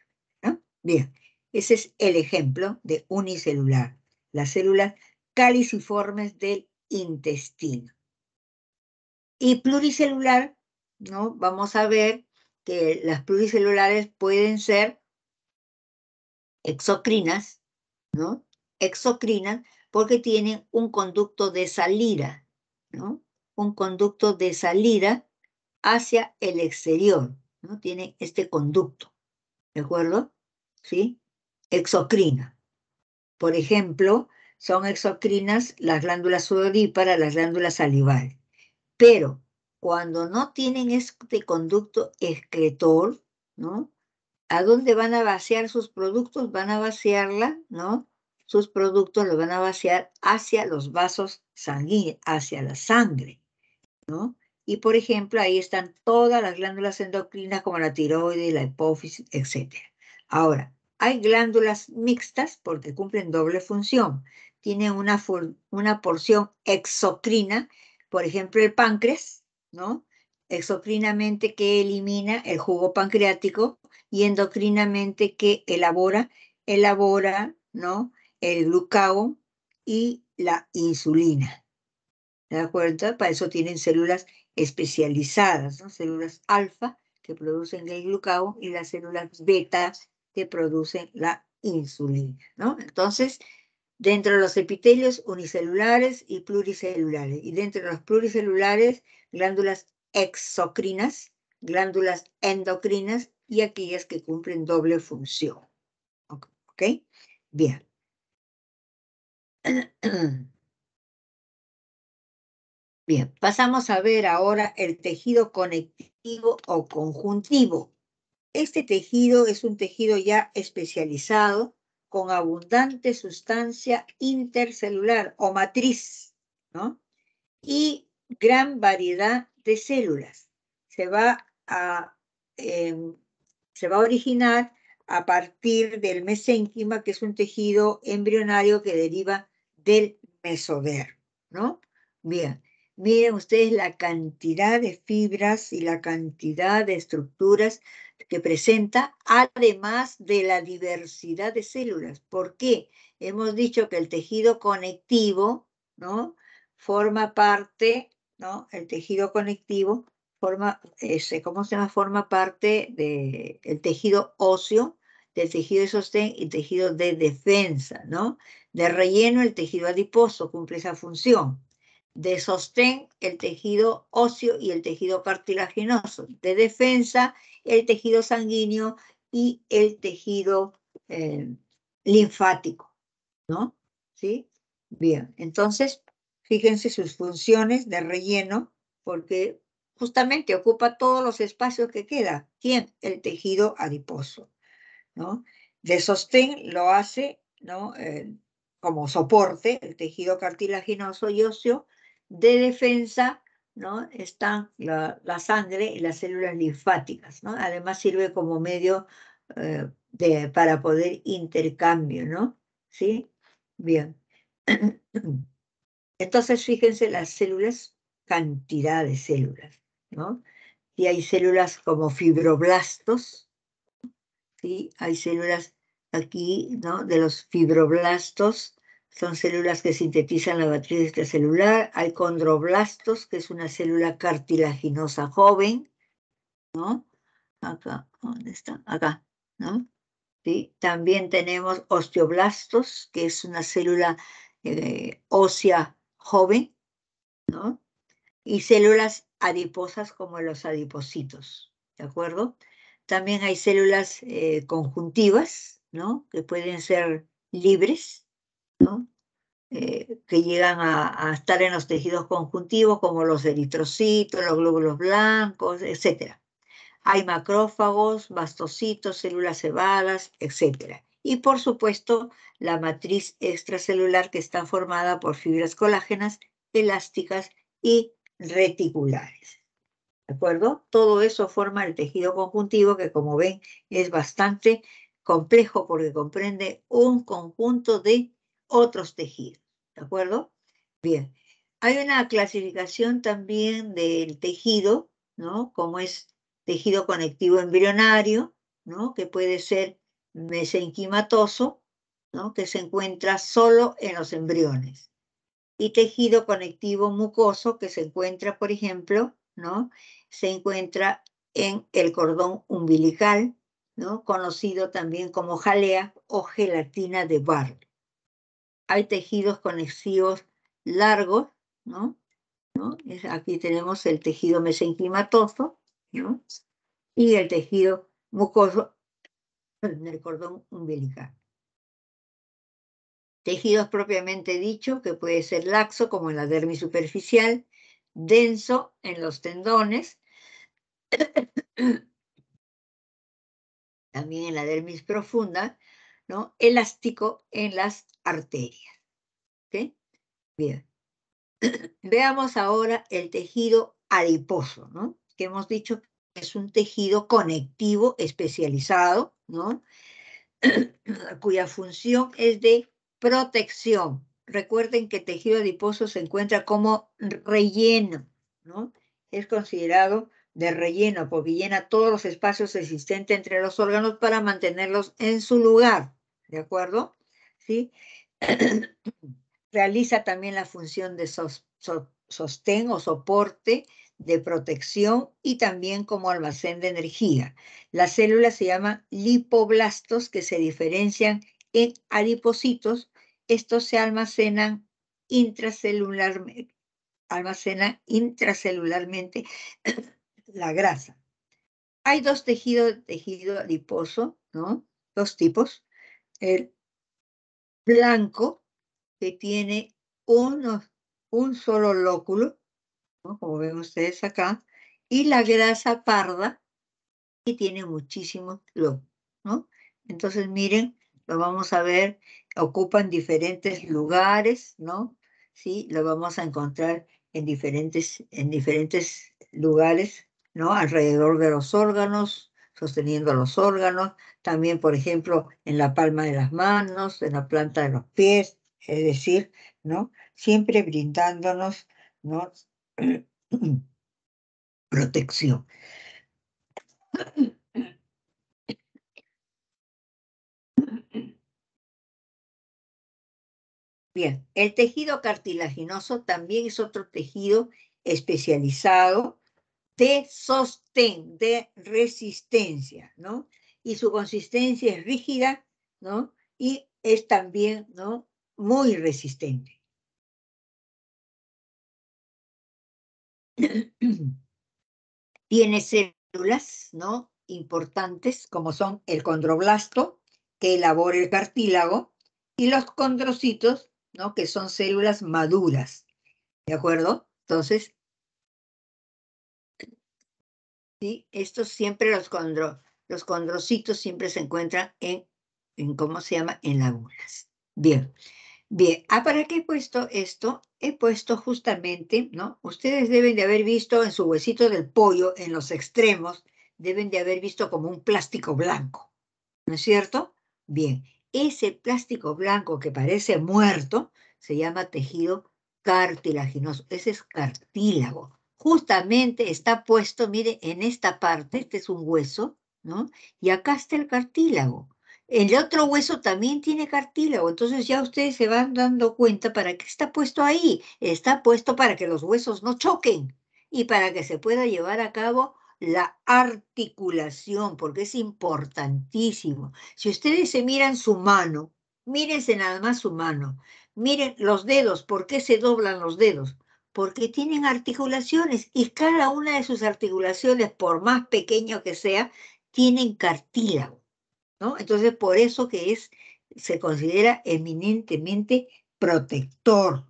Bien, ese es el ejemplo de unicelular, las células caliciformes del intestino. Y pluricelular, ¿no? Vamos a ver que las pluricelulares pueden ser exocrinas, ¿no? Exocrinas porque tienen un conducto de salida, ¿no? Un conducto de salida hacia el exterior, ¿no? Tienen este conducto, ¿de acuerdo? ¿Sí? Exocrina. Por ejemplo, son exocrinas las glándulas sudoríparas, las glándulas salivales. Pero cuando no tienen este conducto excretor, ¿no? ¿A dónde van a vaciar sus productos? Van a vaciarla, ¿no? Sus productos los van a vaciar hacia los vasos sanguíneos, hacia la sangre, ¿no? Y por ejemplo, ahí están todas las glándulas endocrinas como la tiroides, la hipófisis, etc. Ahora, hay glándulas mixtas porque cumplen doble función. Tienen una, una porción exocrina por ejemplo, el páncreas, ¿no? Exocrinamente que elimina el jugo pancreático y endocrinamente que elabora, elabora, ¿no? El glucago y la insulina. ¿De acuerdo? Para eso tienen células especializadas, ¿no? Células alfa que producen el glucago y las células beta que producen la insulina, ¿no? Entonces, dentro de los epitelios unicelulares y pluricelulares, y dentro de los pluricelulares, glándulas exocrinas, glándulas endocrinas y aquellas que cumplen doble función. ¿Ok? Bien. Bien, pasamos a ver ahora el tejido conectivo o conjuntivo. Este tejido es un tejido ya especializado con abundante sustancia intercelular o matriz, ¿no? Y gran variedad de células. Se va a, em, se va a originar a partir del mesénquima, que es un tejido embrionario que deriva del mesodermo, ¿no? Bien, Miren ustedes la cantidad de fibras y la cantidad de estructuras que presenta, además de la diversidad de células. ¿Por qué? Hemos dicho que el tejido conectivo, ¿no? Forma parte, ¿no? El tejido conectivo forma, ese, ¿cómo se llama? Forma parte del tejido óseo, del tejido de sostén y tejido de defensa, ¿no? De relleno, el tejido adiposo cumple esa función de sostén, el tejido óseo y el tejido cartilaginoso, de defensa, el tejido sanguíneo y el tejido eh, linfático, ¿no? ¿Sí? Bien, entonces, fíjense sus funciones de relleno, porque justamente ocupa todos los espacios que queda. ¿Quién? El tejido adiposo, ¿no? De sostén lo hace, ¿no? Eh, como soporte, el tejido cartilaginoso y óseo, de defensa ¿no? están la, sangre y las células linfáticas. ¿no? Además sirve como medio eh, para poder intercambio, ¿no? ¿Sí? Bien. Entonces, fíjense las células, cantidad de células, ¿no? Y hay células como fibroblastos, ¿sí? Hay células aquí, ¿no? De los fibroblastos, son células que sintetizan la matriz extracelular, este hay condroblastos, que es una célula cartilaginosa joven, ¿no? Acá, ¿dónde está? Acá, ¿no? También tenemos osteoblastos, que es una célula eh, ósea joven, ¿no? Y células adiposas como los adipocitos, ¿de acuerdo? También hay células eh, conjuntivas, ¿no? Que pueden ser libres, eh, que llegan a, estar en los tejidos conjuntivos como los eritrocitos, los glóbulos blancos, etc. Hay macrófagos, bastocitos, células cebadas, etc. Y por supuesto, la matriz extracelular que está formada por fibras colágenas, elásticas y reticulares. ¿De acuerdo? Todo eso forma el tejido conjuntivo que como ven es bastante complejo porque comprende un conjunto de otros tejidos, ¿de acuerdo? Bien, hay una clasificación también del tejido, ¿no? Como es tejido conectivo embrionario, ¿no? Que puede ser mesenquimatoso, ¿no? Que se encuentra solo en los embriones. Y tejido conectivo mucoso que se encuentra, por ejemplo, ¿no? Se encuentra en el cordón umbilical, ¿no? Conocido también como jalea o gelatina de barro hay tejidos conexivos largos, ¿no? Aquí tenemos el tejido mesenquimatoso Y el tejido mucoso en el cordón umbilical. Tejidos propiamente dicho, que puede ser laxo, como en la dermis superficial, denso en los tendones, también en la dermis profunda, elástico en las arterias. Bien. Veamos ahora el tejido adiposo, que hemos dicho que es un tejido conectivo especializado, cuya función es de protección. Recuerden que el tejido adiposo se encuentra como relleno, Es considerado de relleno porque llena todos los espacios existentes entre los órganos para mantenerlos en su lugar, ¿de acuerdo? ¿Sí? Realiza también la función de sostén o soporte de protección y también como almacén de energía. Las células se llaman lipoblastos que se diferencian en adipocitos. Estos se almacenan intracelularmente, almacena intracelularmente la grasa. Hay dos tejidos, tejido adiposo, ¿no? Dos tipos, el blanco que tiene un solo lóculo, como ven ustedes acá, y la grasa parda que tiene muchísimo lóculo, ¿no? Entonces, miren, lo vamos a ver, ocupan diferentes lugares, ¿no? Sí, lo vamos a encontrar en diferentes, en diferentes lugares, ¿no? Alrededor de los órganos, sosteniendo los órganos, también, por ejemplo, en la palma de las manos, en la planta de los pies, es decir, ¿no? Siempre brindándonos, ¿no? protección. Bien, el tejido cartilaginoso también es otro tejido especializado de sostén, de resistencia, ¿no? Y su consistencia es rígida, ¿no? Y es también, ¿no? Muy resistente. Tiene células, ¿no? Importantes, como son el condroblasto, que elabora el cartílago, y los condrocitos, ¿no? Que son células maduras, ¿de acuerdo? Entonces, estos siempre los, condro, los condrocitos siempre se encuentran en, en, ¿cómo se llama? En lagunas. Bien, bien. Ah, ¿Para qué he puesto esto? He puesto justamente, ¿no? Ustedes deben de haber visto en su huesito del pollo, en los extremos, deben de haber visto como un plástico blanco, ¿no es cierto? Bien, ese plástico blanco que parece muerto se llama tejido cartilaginoso, ese es cartílago justamente está puesto, mire, en esta parte, este es un hueso, ¿no? Y acá está el cartílago. El otro hueso también tiene cartílago, entonces ya ustedes se van dando cuenta para qué está puesto ahí. Está puesto para que los huesos no choquen y para que se pueda llevar a cabo la articulación, porque es importantísimo. Si ustedes se miran su mano, mírense nada más su mano, miren los dedos, ¿por qué se doblan los dedos? porque tienen articulaciones y cada una de sus articulaciones, por más pequeño que sea, tienen cartílago, ¿no? Entonces, por eso que es, se considera eminentemente protector,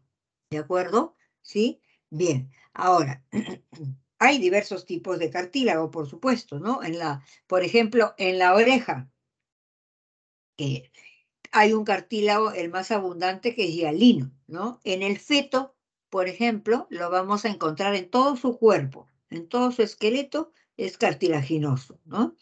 ¿de acuerdo? ¿Sí? Bien, ahora, hay diversos tipos de cartílago, por supuesto, ¿no? En la, por ejemplo, en la oreja, que hay un cartílago, el más abundante, que es hialino, ¿no? En el feto por ejemplo, lo vamos a encontrar en todo su cuerpo, en todo su esqueleto, es cartilaginoso, ¿no?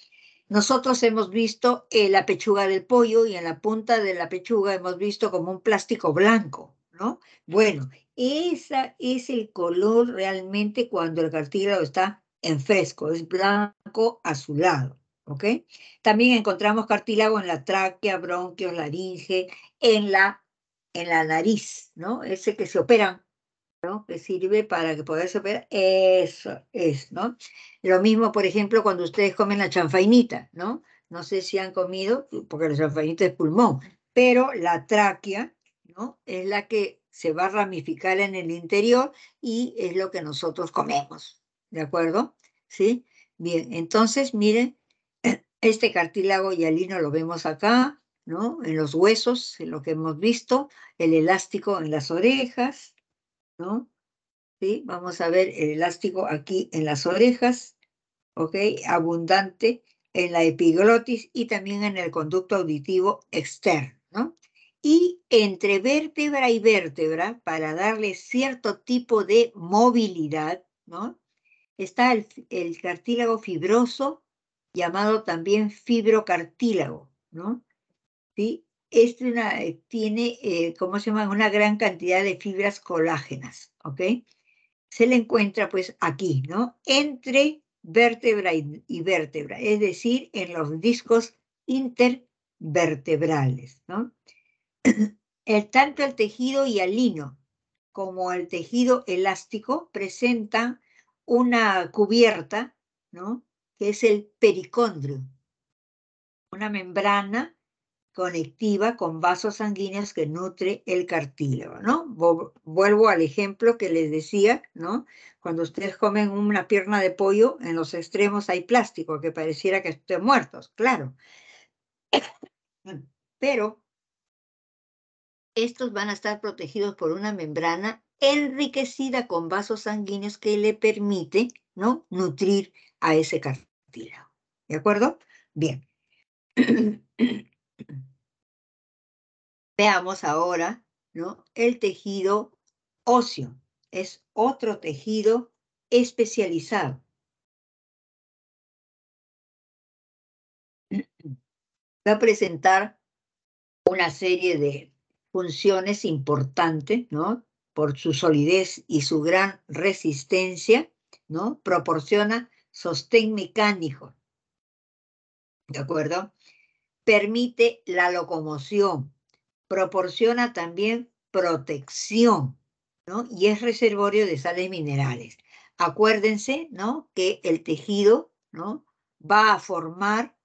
Nosotros hemos visto eh, la pechuga del pollo y en la punta de la pechuga hemos visto como un plástico blanco, ¿no? Bueno, ese es el color realmente cuando el cartílago está en fresco, es blanco azulado, ¿ok? También encontramos cartílago en la tráquea, bronquios, laringe, en la, en la nariz, ¿no? Ese que se operan que sirve para que podáis operar. Eso es, ¿no? Lo mismo, por ejemplo, cuando ustedes comen la chanfainita, ¿no? No sé si han comido, porque la chanfainita es pulmón, pero la tráquea, ¿no? Es la que se va a ramificar en el interior y es lo que nosotros comemos, ¿de acuerdo? ¿Sí? Bien, entonces, miren, este cartílago hialino lo vemos acá, ¿no? En los huesos, en lo que hemos visto, el elástico en las orejas, ¿no? ¿Sí? Vamos a ver el elástico aquí en las orejas, ¿ok? Abundante en la epiglotis y también en el conducto auditivo externo, ¿no? Y entre vértebra y vértebra, para darle cierto tipo de movilidad, ¿no? Está el, cartílago fibroso, llamado también fibrocartílago, ¿no? ¿Sí? Este tiene, eh, ¿cómo se llama? Una gran cantidad de fibras colágenas, Se le encuentra pues aquí, ¿no? Entre vértebra y, vértebra, es decir, en los discos intervertebrales, ¿no? El, tanto el tejido hialino como el tejido elástico presentan una cubierta, ¿no? Que es el pericondrio, una membrana conectiva con vasos sanguíneos que nutre el cartílago, ¿no? Vuelvo al ejemplo que les decía, ¿no? Cuando ustedes comen una pierna de pollo, en los extremos hay plástico, que pareciera que estén muertos, claro. Pero estos van a estar protegidos por una membrana enriquecida con vasos sanguíneos que le permite, ¿no? Nutrir a ese cartílago. ¿De acuerdo? Bien. Veamos ahora, ¿no? El tejido óseo es otro tejido especializado. Va a presentar una serie de funciones importantes, ¿no? Por su solidez y su gran resistencia, ¿no? Proporciona sostén mecánico. ¿De acuerdo? permite la locomoción, proporciona también protección y es reservorio de sales minerales. Acuérdense ¿no? que el tejido ¿no? va a formar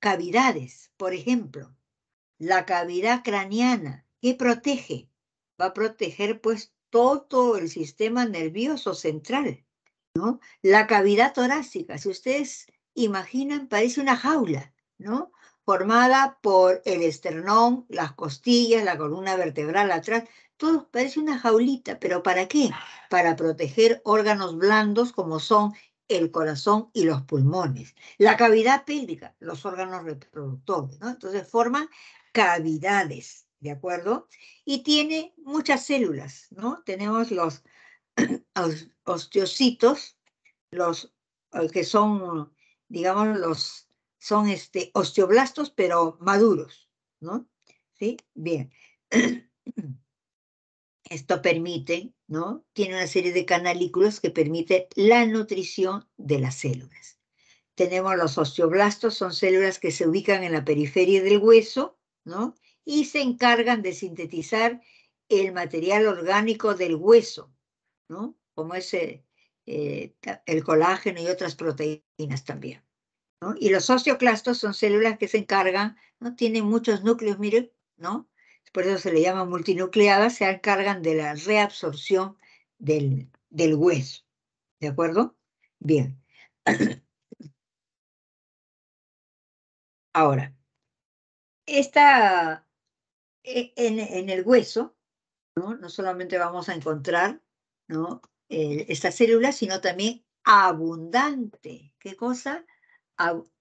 cavidades, por ejemplo, la cavidad craneana que protege, va a proteger pues todo el sistema nervioso central, ¿no? La cavidad torácica, si ustedes imaginan, parece una jaula, ¿no? Formada por el esternón, las costillas, la columna vertebral atrás, todo parece una jaulita, pero ¿para qué? Para proteger órganos blandos como son el corazón y los pulmones. La cavidad pélvica, los órganos reproductores, ¿no? Entonces forman cavidades, ¿de acuerdo? Y tiene muchas células, ¿no? Tenemos los osteocitos, los eh, que son, digamos, los son este, osteoblastos, pero maduros, ¿no? ¿Sí? Bien. Esto permite, ¿no? Tiene una serie de canalículos que permite la nutrición de las células. Tenemos los osteoblastos, son células que se ubican en la periferia del hueso, ¿no? Y se encargan de sintetizar el material orgánico del hueso, ¿no? Como es eh, eh, el colágeno y otras proteínas también. Y los osteoclastos son células que se encargan, no tienen muchos núcleos, miren, ¿no? Por eso se le llama multinucleadas, se encargan de la reabsorción del, hueso. ¿De acuerdo? Bien. Ahora, esta, e, en, el hueso, ¿no? solamente vamos a encontrar ¿no? células, eh, esta célula, sino también abundante. ¿Qué cosa?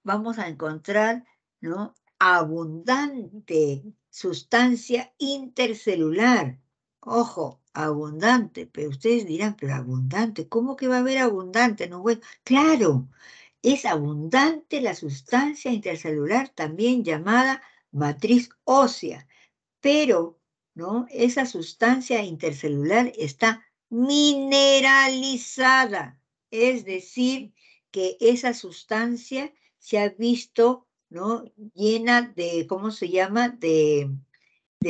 vamos a encontrar ¿no? abundante sustancia intercelular. Ojo, abundante, pero ustedes dirán, pero abundante, ¿cómo que va a haber abundante? No, bueno, claro, es abundante la sustancia intercelular también llamada matriz ósea, pero ¿no? esa sustancia intercelular está mineralizada, es decir, que esa sustancia se ha visto ¿no? llena de, ¿cómo se llama?, de,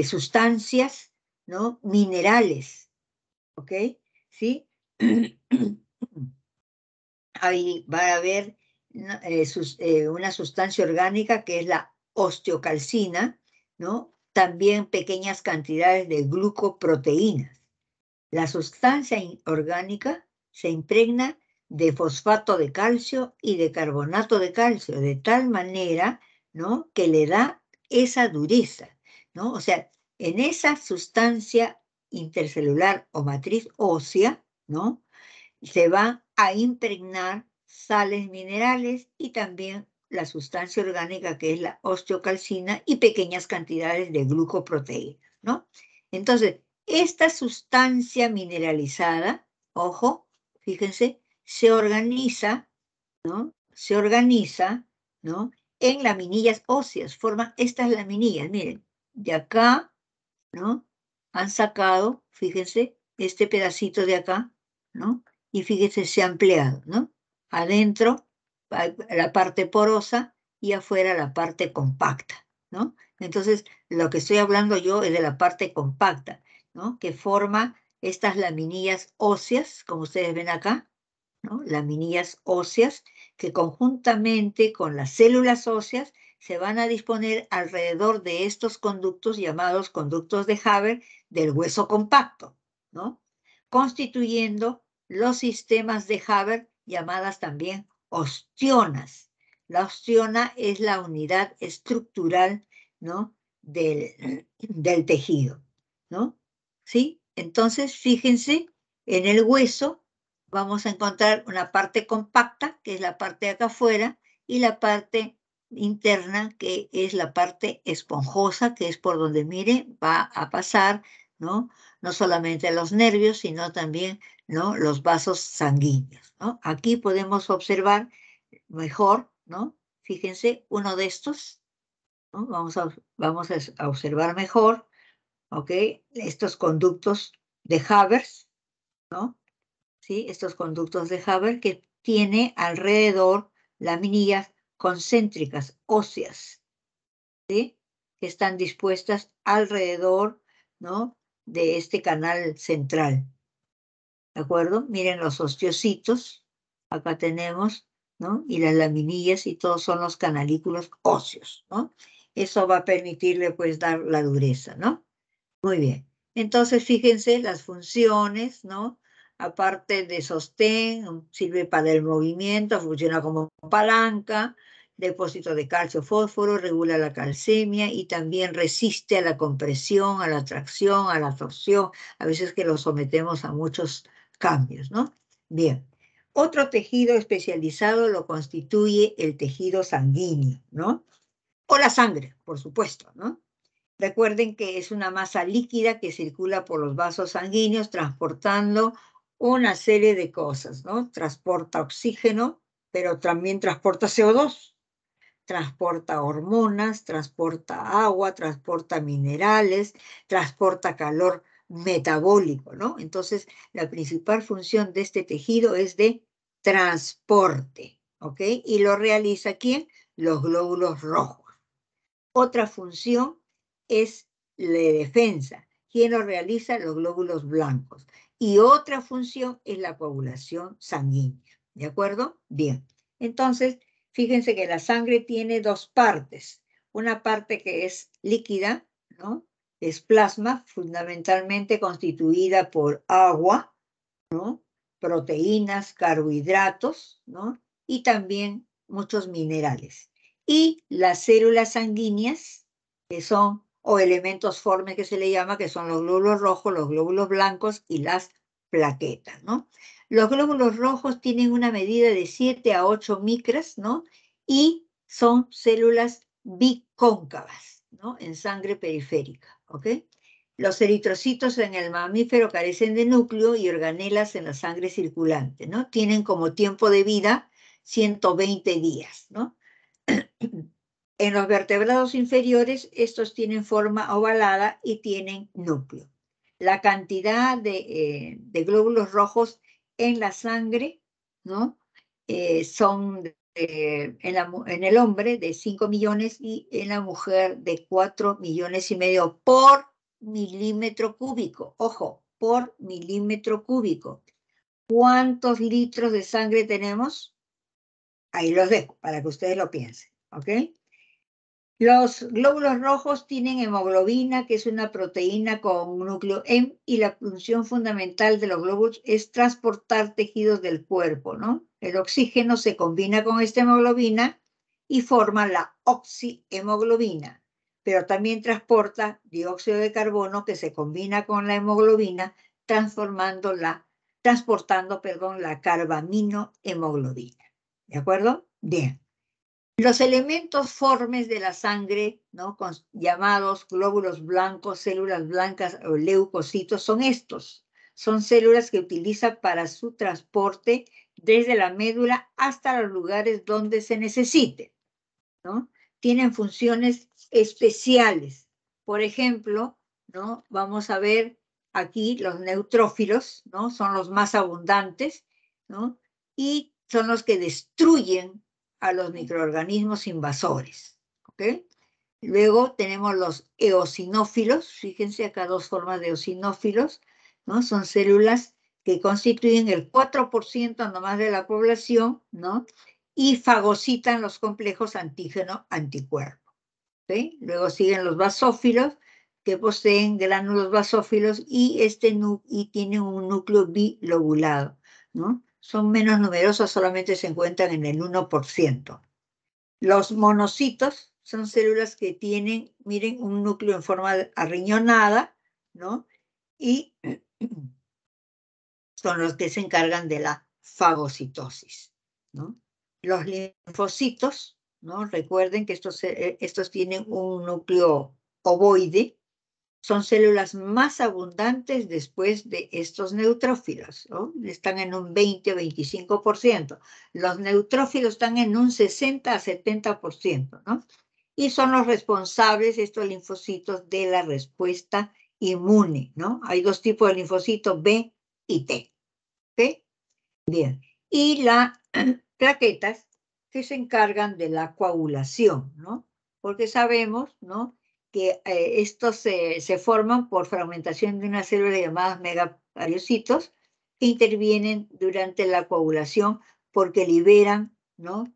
sustancias ¿no? minerales. ¿Ok? ¿Sí? Ahí va a haber eh, eh, una sustancia orgánica que es la osteocalcina, ¿no? También pequeñas cantidades de glucoproteínas. La sustancia orgánica se impregna de fosfato de calcio y de carbonato de calcio, de tal manera, ¿no? Que le da esa dureza, ¿no? O sea, en esa sustancia intercelular o matriz ósea, ¿no? Se va a impregnar sales minerales y también la sustancia orgánica que es la osteocalcina y pequeñas cantidades de glucoproteína, ¿no? Entonces, esta sustancia mineralizada, ojo, fíjense, se organiza, ¿no? Se organiza, ¿no? En laminillas óseas, forma estas laminillas, miren, de acá, ¿no? Han sacado, fíjense, este pedacito de acá, ¿no? Y fíjense, se ha ampliado, ¿no? Adentro, la parte porosa y afuera la parte compacta, ¿no? Entonces, lo que estoy hablando yo es de la parte compacta, ¿no? Que forma estas laminillas óseas, como ustedes ven acá, ¿no? laminillas óseas que conjuntamente con las células óseas se van a disponer alrededor de estos conductos llamados conductos de Haber del hueso compacto, ¿no? constituyendo los sistemas de Haber llamadas también ostionas. La ostiona es la unidad estructural ¿no? del, del tejido. ¿no? ¿Sí? Entonces, fíjense, en el hueso vamos a encontrar una parte compacta, que es la parte de acá afuera, y la parte interna, que es la parte esponjosa, que es por donde, mire, va a pasar, ¿no? No solamente los nervios, sino también, ¿no? Los vasos sanguíneos, ¿no? Aquí podemos observar mejor, ¿no? Fíjense, uno de estos, ¿no? Vamos a, vamos a observar mejor, ¿ok? Estos conductos de Havers, ¿no? estos conductos de Haber, que tiene alrededor laminillas concéntricas, óseas, que están dispuestas alrededor ¿no? de este canal central. ¿De acuerdo? Miren los osteocitos, acá tenemos, ¿no? Y las laminillas y todos son los canalículos óseos, ¿no? Eso va a permitirle pues dar la dureza, ¿no? Muy bien. Entonces, fíjense las funciones, ¿no? aparte de sostén, sirve para el movimiento, funciona como palanca, depósito de calcio fósforo, regula la calcemia y también resiste a la compresión, a la tracción, a la torsión, a veces que lo sometemos a muchos cambios, ¿no? Bien. Otro tejido especializado lo constituye el tejido sanguíneo, ¿no? O la sangre, por supuesto, ¿no? Recuerden que es una masa líquida que circula por los vasos sanguíneos transportando una serie de cosas, ¿no? Transporta oxígeno, pero también transporta CO2, transporta hormonas, transporta agua, transporta minerales, transporta calor metabólico, ¿no? Entonces, la principal función de este tejido es de transporte, ¿ok? Y lo realiza quién? Los glóbulos rojos. Otra función es la defensa. ¿Quién lo realiza? Los glóbulos blancos y otra función es la coagulación sanguínea. ¿De acuerdo? Bien. Entonces, fíjense que la sangre tiene dos partes. Una parte que es líquida, ¿no? Es plasma, fundamentalmente constituida por agua, ¿no? Proteínas, carbohidratos, ¿no? Y también muchos minerales. Y las células sanguíneas, que son o elementos formes que se le llama, que son los glóbulos rojos, los glóbulos blancos y las plaquetas, ¿no? Los glóbulos rojos tienen una medida de 7 a 8 micras, ¿no? Y son células bicóncavas, ¿no? En sangre periférica, ¿ok? Los eritrocitos en el mamífero carecen de núcleo y organelas en la sangre circulante, ¿no? Tienen como tiempo de vida 120 días, ¿no? En los vertebrados inferiores, estos tienen forma ovalada y tienen núcleo. La cantidad de, eh, glóbulos rojos en la sangre ¿no? Eh, son en, el hombre de 5 millones y en la mujer de 4 millones y medio por milímetro cúbico. Ojo, por milímetro cúbico. ¿Cuántos litros de sangre tenemos? Ahí los dejo para que ustedes lo piensen. ¿Ok? Los glóbulos rojos tienen hemoglobina, que es una proteína con núcleo M, y la función fundamental de los glóbulos es transportar tejidos del cuerpo, ¿no? El oxígeno se combina con esta hemoglobina y forma la oxihemoglobina, pero también transporta dióxido de carbono que se combina con la hemoglobina, transformándola, transportando, perdón, la carbaminohemoglobina. ¿De acuerdo? Bien. Los elementos formes de la sangre, ¿no? llamados glóbulos blancos, células blancas o leucocitos, son estos. Son células que utiliza para su transporte desde la médula hasta los lugares donde se necesite. ¿no? Tienen funciones especiales. Por ejemplo, ¿no? vamos a ver aquí los neutrófilos, ¿no? son los más abundantes y son los que destruyen a los microorganismos invasores. Luego tenemos los eosinófilos, fíjense acá dos formas de eosinófilos, ¿no? Son células que constituyen el 4% nomás de la población, ¿no? Y fagocitan los complejos antígeno-anticuerpo. Luego siguen los basófilos, que poseen gránulos basófilos y, este y tienen un núcleo bilobulado, ¿no? son menos numerosos, solamente se encuentran en el 1%. Los monocitos son células que tienen, miren, un núcleo en forma arriñonada, ¿no? Y son los que se encargan de la fagocitosis, ¿no? Los linfocitos, ¿no? Recuerden que estos, eh, estos tienen un núcleo ovoide, son células más abundantes después de estos neutrófilos. ¿no? Están en un 20-25%. Los neutrófilos están en un 60-70%. ¿no? Y son los responsables, estos linfocitos, de la respuesta inmune. ¿no? Hay dos tipos de linfocitos, B y T. ¿okay? Bien. Y las plaquetas que se encargan de la coagulación, ¿no? Porque sabemos, ¿no? que eh, estos se forman por fragmentación de una célula llamada megapariocitos, que intervienen durante la coagulación porque liberan, ¿no?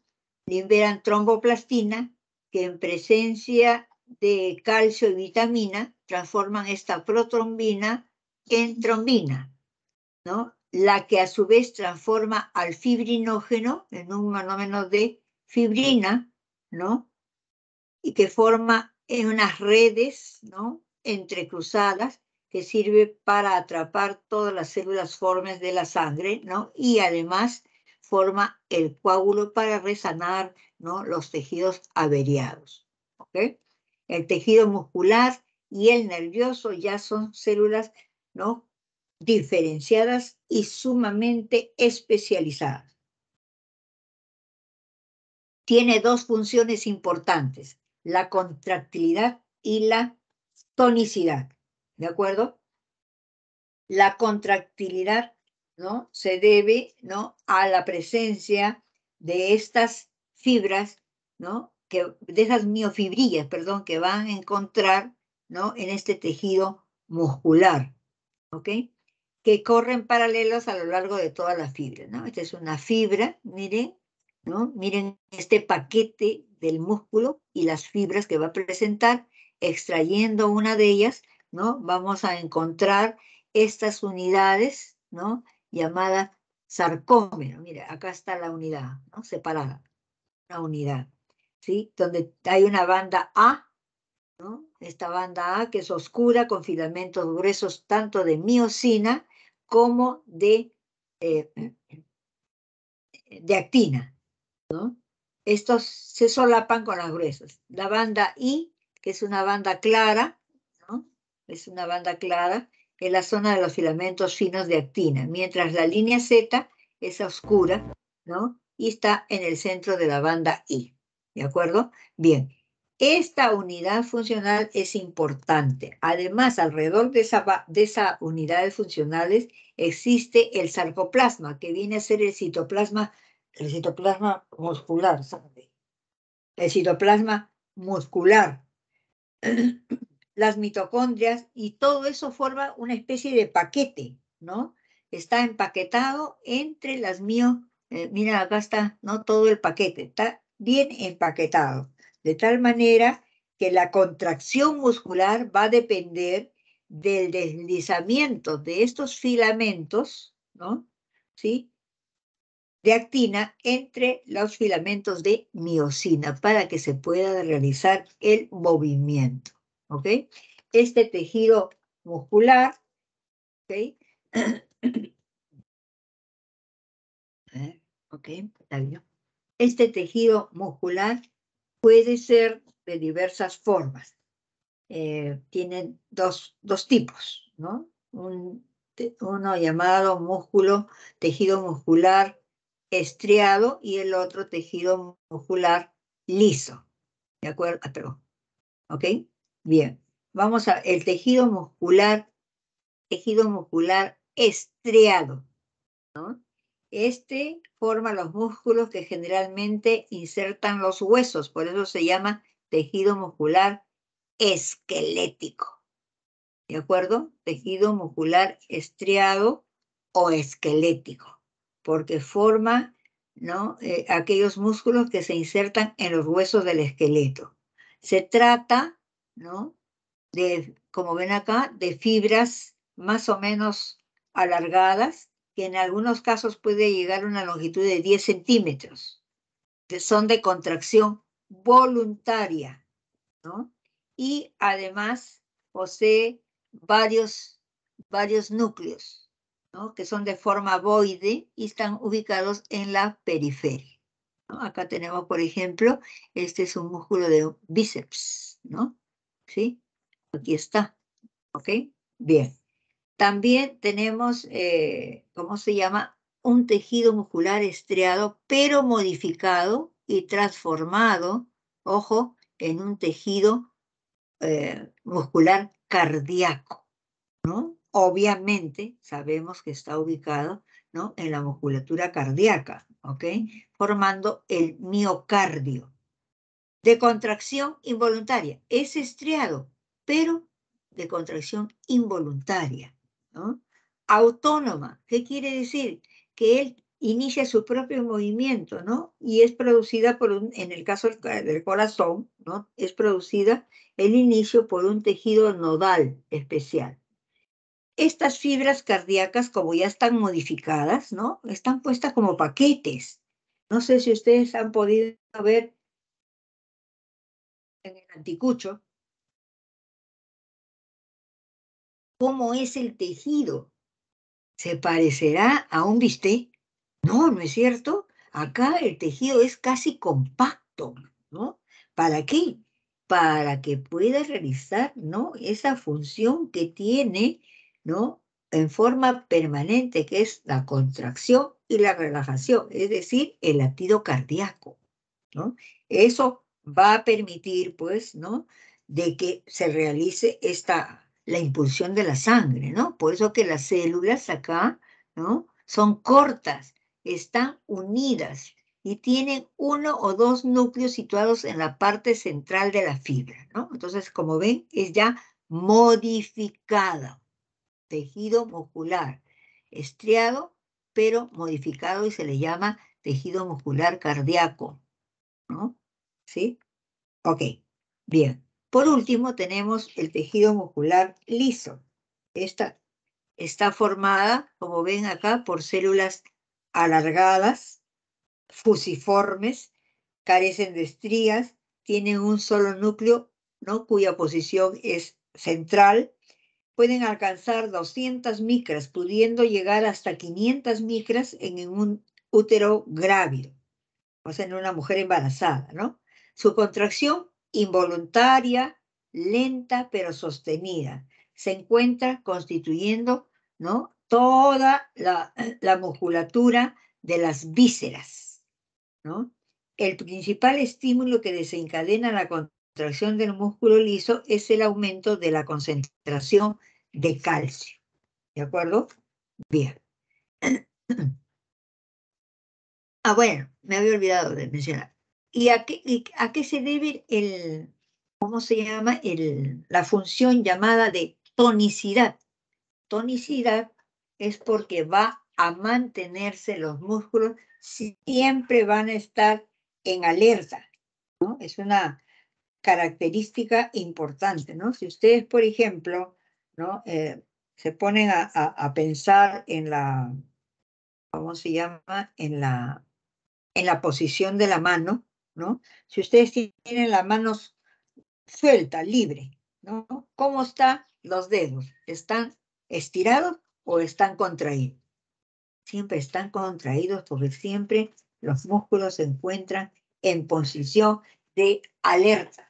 Liberan tromboplastina que en presencia de calcio y vitamina transforman esta protrombina en trombina, ¿no? La que a su vez transforma al fibrinógeno en un fenómeno de fibrina, ¿no? Y que forma en unas redes, ¿no? Entrecruzadas que sirve para atrapar todas las células formes de la sangre, ¿no? Y además forma el coágulo para resanar, Los tejidos averiados, El tejido muscular y el nervioso ya son células, ¿no? Diferenciadas y sumamente especializadas. Tiene dos funciones importantes la contractilidad y la tonicidad. ¿De acuerdo? La contractilidad ¿no? se debe ¿no? a la presencia de estas fibras, ¿no? que, de esas miofibrillas, perdón, que van a encontrar ¿no? en este tejido muscular, ¿ok? que corren paralelos a lo largo de toda la fibra. ¿no? Esta es una fibra, miren, ¿no? miren este paquete del músculo y las fibras que va a presentar, extrayendo una de ellas, ¿no? Vamos a encontrar estas unidades, ¿no? Llamadas sarcómero. Mira, acá está la unidad, ¿no? Separada, la unidad, ¿sí? Donde hay una banda A, ¿no? Esta banda A que es oscura con filamentos gruesos tanto de miocina como de, eh, de actina, ¿no? estos se solapan con las gruesas. La banda I, que es una banda clara, es una banda clara en la zona de los filamentos finos de actina, mientras la línea Z es oscura y está en el centro de la banda I. ¿De acuerdo? Bien, esta unidad funcional es importante. Además, alrededor de esa, unidades funcionales existe el sarcoplasma, que viene a ser el citoplasma el citoplasma muscular, ¿sabe? El citoplasma muscular, las mitocondrias y todo eso forma una especie de paquete, ¿no? Está empaquetado entre las míos. Eh, mira, acá está, ¿no? Todo el paquete, está bien empaquetado, de tal manera que la contracción muscular va a depender del deslizamiento de estos filamentos, ¿no? ¿Sí? de actina entre los filamentos de miocina para que se pueda realizar el movimiento. ¿ok? Este tejido muscular ¿ok? okay este tejido muscular puede ser de diversas formas. Eh, tienen dos, tipos, ¿no? Un, uno llamado músculo, tejido muscular estriado y el otro tejido muscular liso. ¿De acuerdo? Ah, ¿Ok? Bien. Vamos a el tejido muscular, tejido muscular estriado. Este forma los músculos que generalmente insertan los huesos, por eso se llama tejido muscular esquelético. ¿De acuerdo? Tejido muscular estriado o esquelético porque forma ¿no? Eh, aquellos músculos que se insertan en los huesos del esqueleto. Se trata, ¿no? De, como ven acá, de fibras más o menos alargadas, que en algunos casos puede llegar a una longitud de 10 centímetros. Que son de contracción voluntaria, Y además posee varios, varios núcleos que son de forma voide y están ubicados en la periferia. Acá tenemos, por ejemplo, este es un músculo de bíceps, ¿no? ¿Sí? Aquí está, ¿ok? Bien. También tenemos, eh, ¿cómo se llama? Un tejido muscular estriado, pero modificado y transformado, ojo, en un tejido eh, muscular cardíaco, ¿no? obviamente sabemos que está ubicado ¿no? en la musculatura cardíaca, Formando el miocardio. De contracción involuntaria. Es estriado, pero de contracción involuntaria. Autónoma. ¿Qué quiere decir? Que él inicia su propio movimiento, ¿no? Y es producida por un, en el caso del corazón, ¿no? Es producida el inicio por un tejido nodal especial estas fibras cardíacas, como ya están modificadas, ¿no? Están puestas como paquetes. No sé si ustedes han podido ver en el anticucho cómo es el tejido. ¿Se parecerá a un bisté? No, no es cierto. Acá el tejido es casi compacto, ¿no? ¿Para qué? Para que pueda realizar, ¿no? Esa función que tiene en forma permanente, que es la contracción y la relajación, es decir, el latido cardíaco, Eso va a permitir, pues, ¿no? De que se realice esta, la impulsión de la sangre, ¿no? Por eso que las células acá, ¿no? Son cortas, están unidas y tienen uno o dos núcleos situados en la parte central de la fibra, Entonces, como ven, es ya modificada, tejido muscular estriado, pero modificado y se le llama tejido muscular cardíaco. ¿no? ¿Sí? Ok, bien. Por último, tenemos el tejido muscular liso. Esta está formada, como ven acá, por células alargadas, fusiformes, carecen de estrías, tienen un solo núcleo, ¿no? cuya posición es central, pueden alcanzar 200 micras, pudiendo llegar hasta 500 micras en un útero grávido, o sea, en una mujer embarazada, ¿no? Su contracción involuntaria, lenta, pero sostenida, se encuentra constituyendo, ¿no? Toda la, la musculatura de las vísceras, ¿no? El principal estímulo que desencadena la contracción contracción del músculo liso es el aumento de la concentración de calcio. ¿De acuerdo? Bien. Ah, bueno, me había olvidado de mencionar. ¿Y a qué, a qué se debe el, cómo se llama, el, la función llamada de tonicidad? Tonicidad es porque va a mantenerse los músculos, siempre van a estar en alerta. ¿no? Es una característica importante, ¿no? Si ustedes, por ejemplo, ¿no? Eh, se ponen a, pensar en la, ¿cómo se llama? En la, en la posición de la mano, ¿no? Si ustedes tienen las manos suelta, libre, ¿no? ¿Cómo están los dedos? ¿Están estirados o están contraídos? Siempre están contraídos porque siempre los músculos se encuentran en posición de alerta.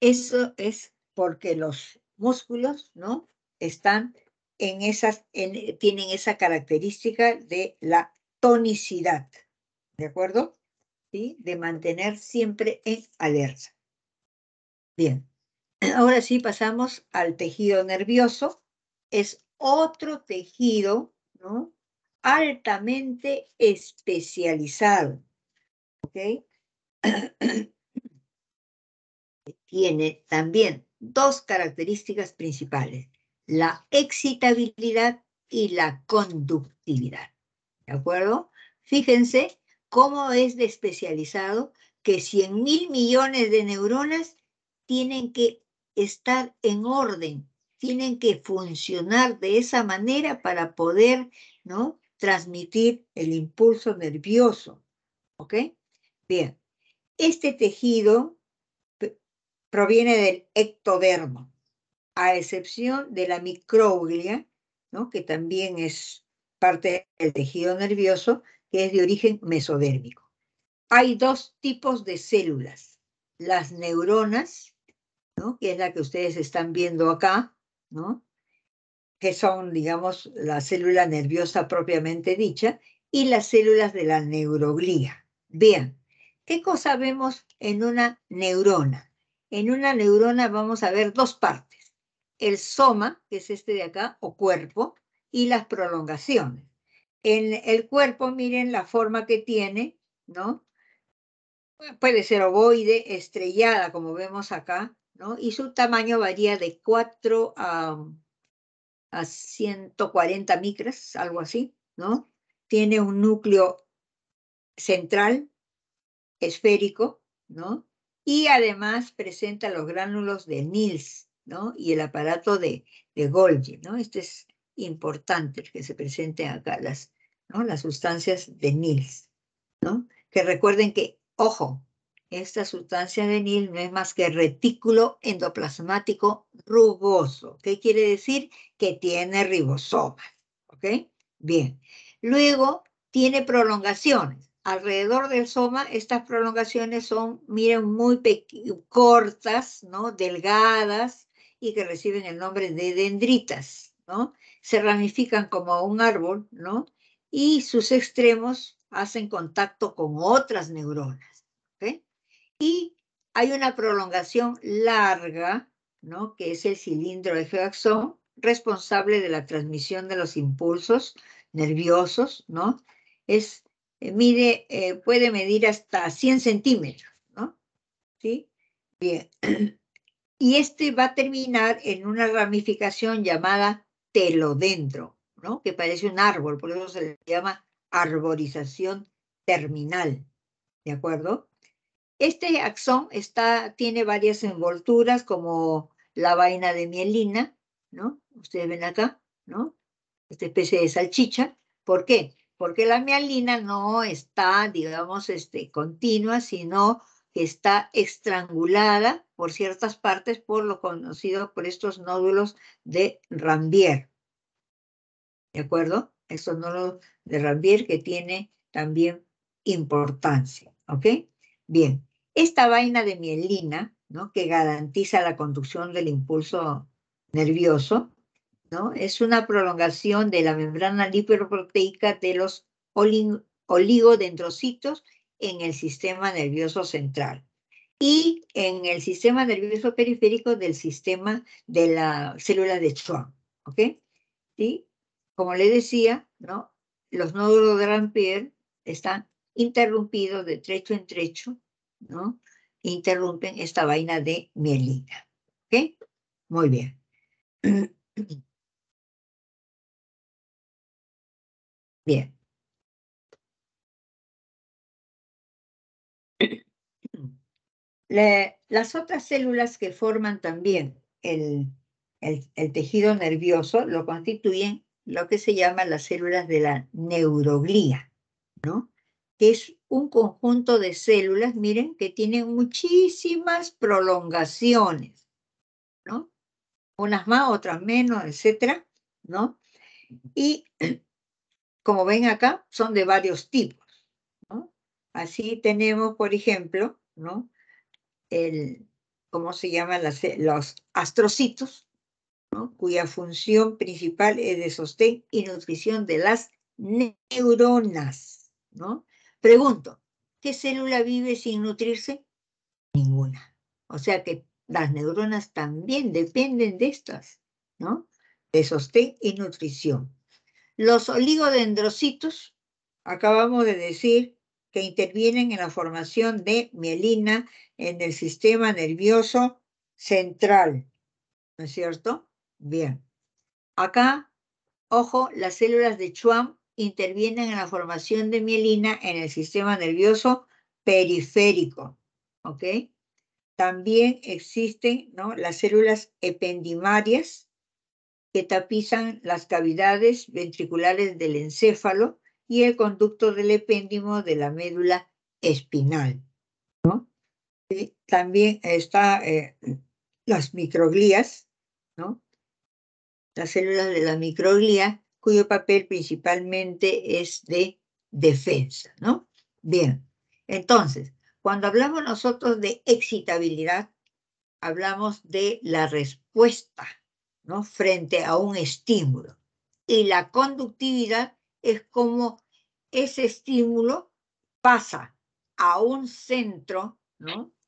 Eso es porque los músculos, ¿no? Están en esas, tienen esa característica de la tonicidad, ¿de acuerdo? ¿Sí? De mantener siempre en alerta. Bien, ahora sí pasamos al tejido nervioso. Es otro tejido, ¿no? Altamente especializado, ¿ok? tiene también dos características principales, la excitabilidad y la conductividad. ¿De acuerdo? Fíjense cómo es de especializado que 100 mil millones de neuronas tienen que estar en orden, tienen que funcionar de esa manera para poder ¿no? transmitir el impulso nervioso. ¿Ok? Bien, este tejido proviene del ectodermo, a excepción de la microglia, que también es parte del tejido nervioso, que es de origen mesodérmico. Hay dos tipos de células, las neuronas, que es la que ustedes están viendo acá, ¿no? que son, digamos, la célula nerviosa propiamente dicha, y las células de la neuroglia. Vean, ¿qué cosa vemos en una neurona? En una neurona vamos a ver dos partes, el soma, que es este de acá, o cuerpo, y las prolongaciones. En el cuerpo, miren la forma que tiene, ¿no? Puede ser ovoide, estrellada, como vemos acá, ¿no? Y su tamaño varía de 4 a, a 140 micras, algo así, ¿no? Tiene un núcleo central, esférico, ¿no? y además presenta los gránulos de Nils ¿no? y el aparato de, Golgi. ¿no? Este es importante que se presenten acá las, ¿no? las sustancias de Nils. ¿no? Que recuerden que, ojo, esta sustancia de Nils no es más que retículo endoplasmático rugoso. ¿Qué quiere decir? Que tiene ribosomas. ¿Ok? Bien. Luego tiene prolongaciones alrededor del soma, estas prolongaciones son, miren, muy cortas, ¿no? Delgadas y que reciben el nombre de dendritas, ¿no? Se ramifican como un árbol, ¿no? Y sus extremos hacen contacto con otras neuronas, ¿okay? Y hay una prolongación larga, ¿no? Que es el cilindro de axón, responsable de la transmisión de los impulsos nerviosos, ¿no? Es eh, mide, eh, puede medir hasta 100 centímetros, ¿no? ¿Sí? Bien. Y este va a terminar en una ramificación llamada telodendro, ¿no? Que parece un árbol, por eso se le llama arborización terminal, ¿de acuerdo? Este axón está, tiene varias envolturas como la vaina de mielina, ¿no? Ustedes ven acá, ¿no? Esta especie de salchicha. ¿Por qué? porque la mielina no está, digamos, este, continua, sino que está estrangulada por ciertas partes por lo conocido por estos nódulos de Rambier. ¿De acuerdo? Estos nódulos de Rambier que tiene también importancia. ¿Ok? Bien, esta vaina de mielina, ¿no? Que garantiza la conducción del impulso nervioso, es una prolongación de la membrana lipoproteica de los oligodendrocitos en el sistema nervioso central y en el sistema nervioso periférico del sistema de la célula de Schwann, ¿ok? ¿Sí? Como le decía, Los nódulos de Rampier están interrumpidos de trecho en trecho, ¿no? Interrumpen esta vaina de mielina, ¿ok? Muy bien. Bien. las otras células que forman también el, el, tejido nervioso lo constituyen lo que se llama las células de la neuroglía, ¿no? que es un conjunto de células, miren, que tienen muchísimas prolongaciones, ¿no? Unas más, otras menos, etcétera, ¿no? Y como ven acá, son de varios tipos. Así tenemos, por ejemplo, ¿no? el, ¿cómo se llaman e-? los astrocitos? cuya función principal es de sostén y nutrición de las neuronas. ¿no? Pregunto, ¿qué célula vive sin nutrirse? Ninguna. O sea que las neuronas también dependen de estas, ¿no? De sostén y nutrición. Los oligodendrocitos, acabamos de decir, que intervienen en la formación de mielina en el sistema nervioso central. ¿No es cierto? Bien. Acá, ojo, las células de Schwann intervienen en la formación de mielina en el sistema nervioso periférico. ¿Ok? También existen las células ependimarias que tapizan las cavidades ventriculares del encéfalo y el conducto del epéndimo de la médula espinal. Y también están eh, las microglías, ¿no? las células de la microglía, cuyo papel principalmente es de defensa. ¿no? Bien, entonces, cuando hablamos nosotros de excitabilidad, hablamos de la respuesta frente a un estímulo. Y la conductividad es como ese estímulo pasa a un centro,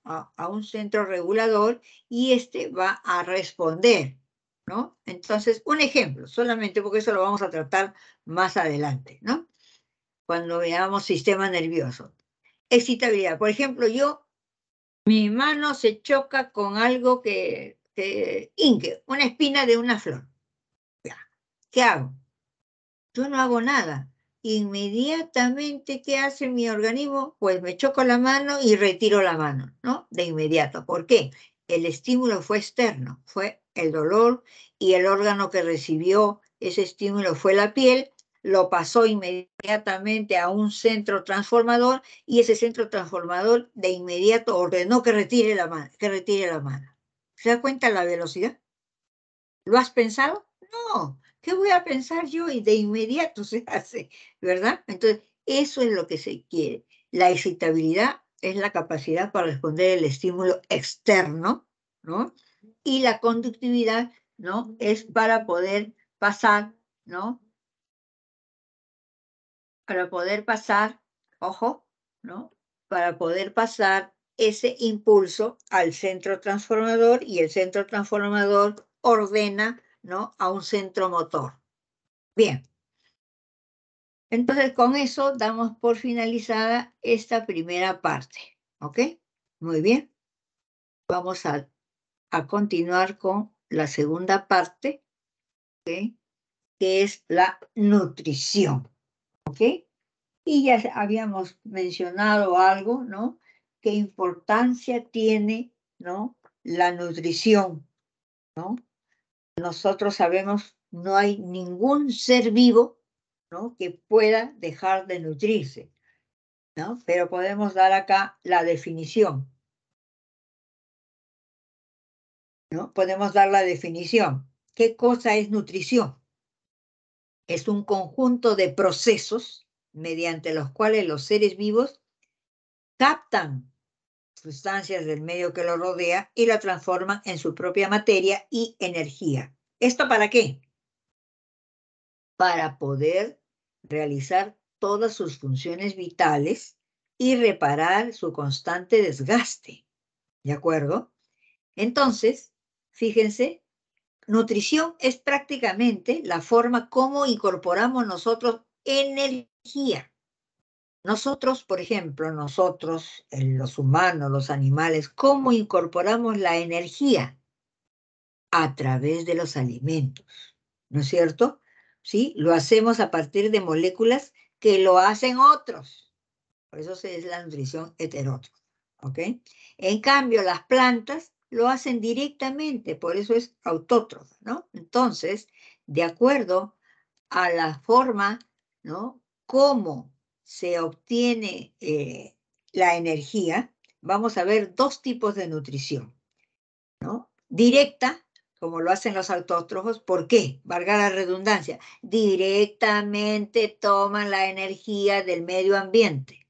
a, un centro regulador y este va a responder. Entonces, un ejemplo, solamente porque eso lo vamos a tratar más adelante, cuando veamos sistema nervioso. Excitabilidad. Por ejemplo, yo, mi mano se choca con algo que este, inque, una espina de una flor. ¿Qué hago? Yo no hago nada. Inmediatamente, ¿qué hace mi organismo? Pues me choco la mano y retiro la mano, ¿no? De inmediato. ¿Por qué? El estímulo fue externo, fue el dolor y el órgano que recibió ese estímulo fue la piel, lo pasó inmediatamente a un centro transformador y ese centro transformador de inmediato ordenó que retire la mano, que retire la mano. ¿Se da cuenta la velocidad? ¿Lo has pensado? No, ¿qué voy a pensar yo? Y de inmediato se hace, ¿verdad? Entonces, eso es lo que se quiere. La excitabilidad es la capacidad para responder el estímulo externo, ¿no? Y la conductividad, ¿no? Es para poder pasar, ¿no? Para poder pasar, ojo, ¿no? Para poder pasar ese impulso al centro transformador y el centro transformador ordena ¿no? a un centro motor. Bien. Entonces, con eso damos por finalizada esta primera parte. ¿Ok? Muy bien. Vamos a, continuar con la segunda parte, que es la nutrición. ¿Ok? Y ya habíamos mencionado algo, ¿no? importancia tiene ¿no? la nutrición. ¿no? Nosotros sabemos no hay ningún ser vivo ¿no? que pueda dejar de nutrirse, ¿no? pero podemos dar acá la definición. ¿no? Podemos dar la definición. ¿Qué cosa es nutrición? Es un conjunto de procesos mediante los cuales los seres vivos captan sustancias del medio que lo rodea y la transforma en su propia materia y energía. ¿Esto para qué? Para poder realizar todas sus funciones vitales y reparar su constante desgaste. ¿De acuerdo? Entonces, fíjense, nutrición es prácticamente la forma como incorporamos nosotros energía. Nosotros, por ejemplo, nosotros, eh, los humanos, los animales, ¿cómo incorporamos la energía? A través de los alimentos, ¿no es cierto? ¿Sí? Lo hacemos a partir de moléculas que lo hacen otros. Por eso es la nutrición heterótrofa, ¿ok? En cambio, las plantas lo hacen directamente, por eso es autótrofa, ¿no? Entonces, de acuerdo a la forma, ¿no? Cómo se obtiene eh, la energía, vamos a ver dos tipos de nutrición. ¿no? Directa, como lo hacen los autótrofos, ¿por qué? Valga la redundancia, directamente toman la energía del medio ambiente.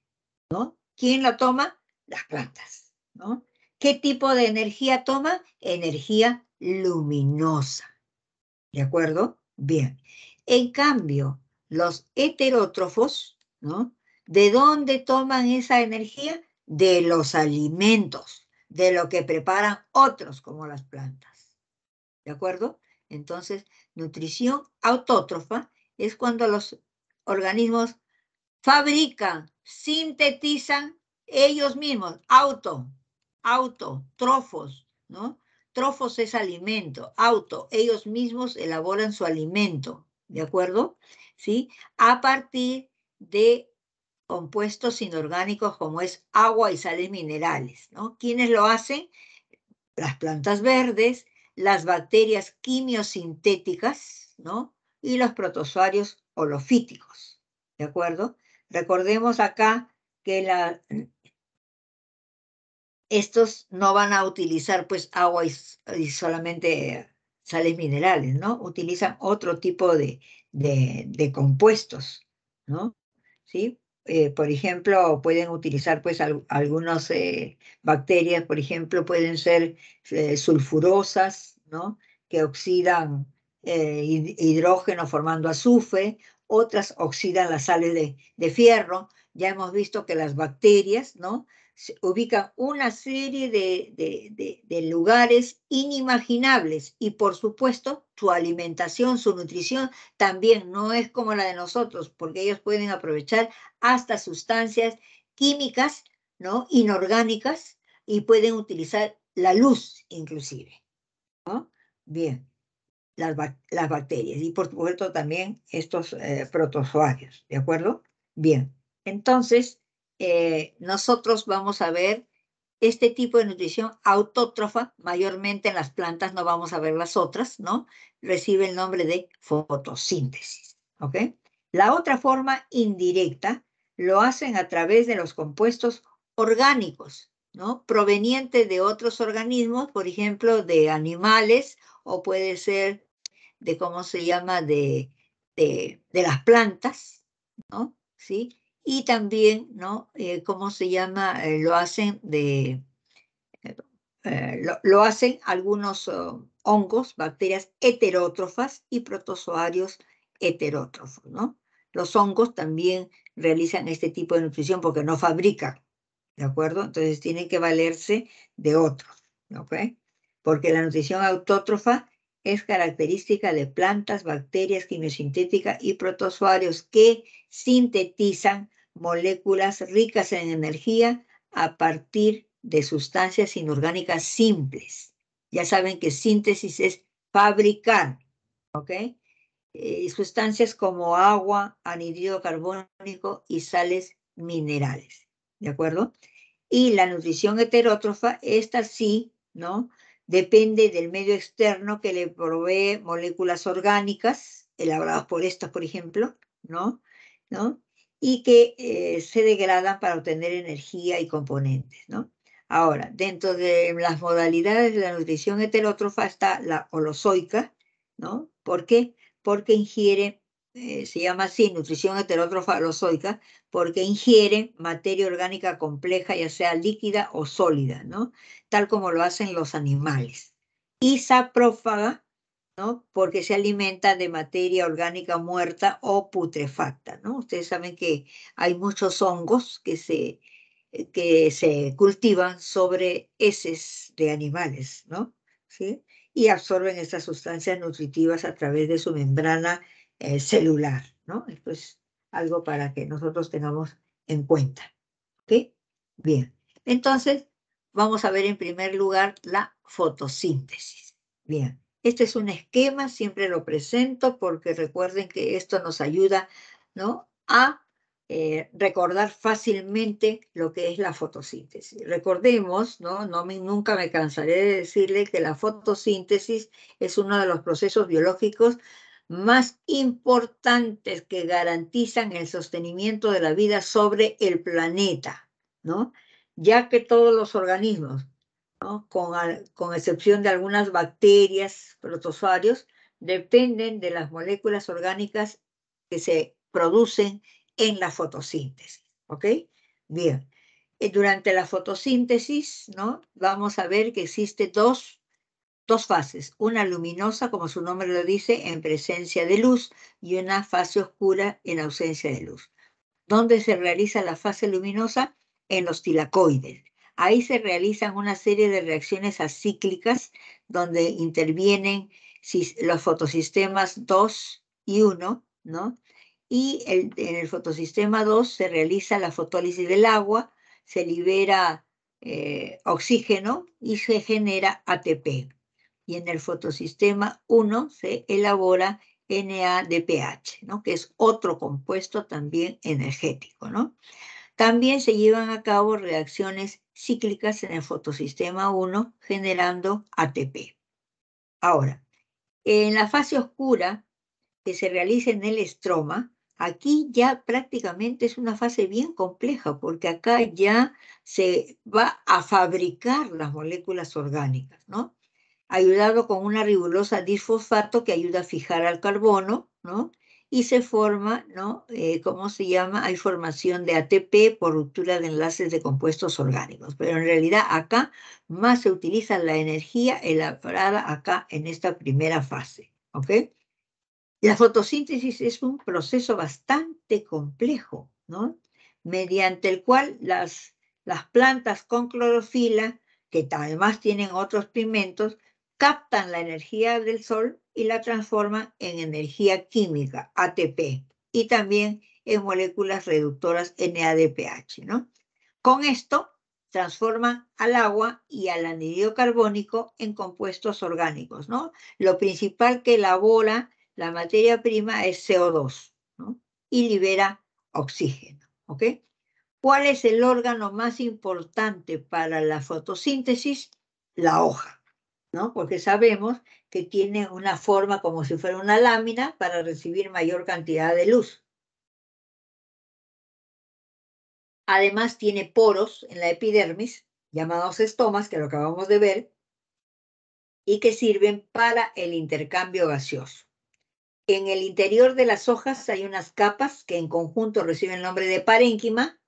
¿no? ¿Quién la toma? Las plantas. ¿Qué tipo de energía toma? Energía luminosa. ¿De acuerdo? Bien. En cambio, los heterótrofos, ¿no? ¿De dónde toman esa energía? De los alimentos, de lo que preparan otros, como las plantas. ¿De acuerdo? Entonces, nutrición autótrofa es cuando los organismos fabrican, sintetizan ellos mismos, auto, auto, trofos, ¿no? Trofos es alimento, auto, ellos mismos elaboran su alimento, ¿de acuerdo? ¿Sí? A partir de compuestos inorgánicos como es agua y sales minerales. ¿no? ¿Quiénes lo hacen? Las plantas verdes, las bacterias quimiosintéticas ¿no? y los protozoarios holofíticos. ¿De acuerdo? Recordemos acá que la, estos no van a utilizar pues agua y, solamente sales minerales, ¿no? Utilizan otro tipo de compuestos, ¿no? ¿sí? Eh, por ejemplo, pueden utilizar pues algunas eh, bacterias, por ejemplo, pueden ser eh, sulfurosas, ¿no? Que oxidan hidrógeno formando azufre, otras oxidan las sales de, de, fierro. Ya hemos visto que las bacterias, ¿no? se ubican una serie de, lugares inimaginables y por supuesto su alimentación, su nutrición también no es como la de nosotros, porque ellos pueden aprovechar hasta sustancias químicas, ¿no? Inorgánicas y pueden utilizar la luz inclusive, ¿no? Bien, las, bacterias y por supuesto también estos eh, protozoarios, ¿de acuerdo? Bien, entonces eh, nosotros vamos a ver este tipo de nutrición autótrofa, mayormente en las plantas no vamos a ver las otras, ¿no? Recibe el nombre de fotosíntesis, ¿ok? La otra forma indirecta lo hacen a través de los compuestos orgánicos, ¿no? Provenientes de otros organismos, por ejemplo, de animales o puede ser de, ¿cómo se llama?, de, de las plantas, ¿no? ¿Sí? y también, ¿no? Eh, ¿Cómo se llama? Eh, lo hacen de... Eh, lo, hacen algunos oh, hongos, bacterias heterótrofas y protozoarios heterótrofos, ¿no? Los hongos también realizan este tipo de nutrición porque no fabrican, ¿de acuerdo? Entonces tienen que valerse de otros, ¿ok? Porque la nutrición autótrofa es característica de plantas, bacterias quimiosintéticas y protozoarios que sintetizan moléculas ricas en energía a partir de sustancias inorgánicas simples. Ya saben que síntesis es fabricar, ¿ok? Eh, sustancias como agua, anidrido carbónico y sales minerales, ¿de acuerdo? Y la nutrición heterótrofa, esta sí, ¿no? depende del medio externo que le provee moléculas orgánicas, elaboradas por estas, por ejemplo, ¿no? ¿No? y que eh, se degradan para obtener energía y componentes. ¿no? Ahora, dentro de las modalidades de la nutrición heterótrofa está la holozoica, ¿no? ¿Por qué? Porque ingiere eh, se llama así, nutrición heterótrofa porque ingiere materia orgánica compleja, ya sea líquida o sólida, ¿no? Tal como lo hacen los animales. Y saprófaga, ¿no? Porque se alimenta de materia orgánica muerta o putrefacta, ¿no? Ustedes saben que hay muchos hongos que se, que se cultivan sobre heces de animales, ¿no? Y absorben estas sustancias nutritivas a través de su membrana eh, celular, ¿no? Esto es algo para que nosotros tengamos en cuenta. ¿Ok? Bien. Entonces, vamos a ver en primer lugar la fotosíntesis. Bien. Este es un esquema, siempre lo presento porque recuerden que esto nos ayuda ¿no? a eh, recordar fácilmente lo que es la fotosíntesis. Recordemos, ¿no? No nunca me cansaré de decirle que la fotosíntesis es uno de los procesos biológicos más importantes que garantizan el sostenimiento de la vida sobre el planeta, ¿no? Ya que todos los organismos, con, con excepción de algunas bacterias, protozoarios, dependen de las moléculas orgánicas que se producen en la fotosíntesis, ¿ok? Bien, eh, durante la fotosíntesis, ¿no? Vamos a ver que existe dos dos fases, una luminosa, como su nombre lo dice, en presencia de luz y una fase oscura en ausencia de luz. ¿Dónde se realiza la fase luminosa? En los tilacoides. Ahí se realizan una serie de reacciones acíclicas donde intervienen los fotosistemas 2 y 1, ¿no? Y en el fotosistema 2 se realiza la fotólisis del agua, se libera eh, oxígeno y se genera ATP y en el fotosistema 1 se elabora NADPH, ¿no? que es otro compuesto también energético. ¿no? También se llevan a cabo reacciones cíclicas en el fotosistema 1 generando ATP. Ahora, en la fase oscura que se realiza en el estroma, aquí ya prácticamente es una fase bien compleja porque acá ya se va a fabricar las moléculas orgánicas, ¿no? ayudado con una rigurosa disfosfato que ayuda a fijar al carbono, ¿no? Y se forma, ¿no? Eh, ¿Cómo se llama? Hay formación de ATP por ruptura de enlaces de compuestos orgánicos. Pero en realidad acá más se utiliza la energía elaborada acá en esta primera fase, ¿ok? La fotosíntesis es un proceso bastante complejo, ¿no? Mediante el cual las, las plantas con clorofila que además tienen otros pigmentos, captan la energía del sol y la transforman en energía química, ATP, y también en moléculas reductoras NADPH, ¿no? Con esto transforman al agua y al anidio carbónico en compuestos orgánicos, ¿no? Lo principal que elabora la materia prima es CO2, Y libera oxígeno, ¿ok? ¿Cuál es el órgano más importante para la fotosíntesis? La hoja. ¿no? Porque sabemos que tiene una forma como si fuera una lámina para recibir mayor cantidad de luz. Además tiene poros en la epidermis, llamados estomas, que lo acabamos de ver, y que sirven para el intercambio gaseoso. En el interior de las hojas hay unas capas que en conjunto reciben el nombre de parénquima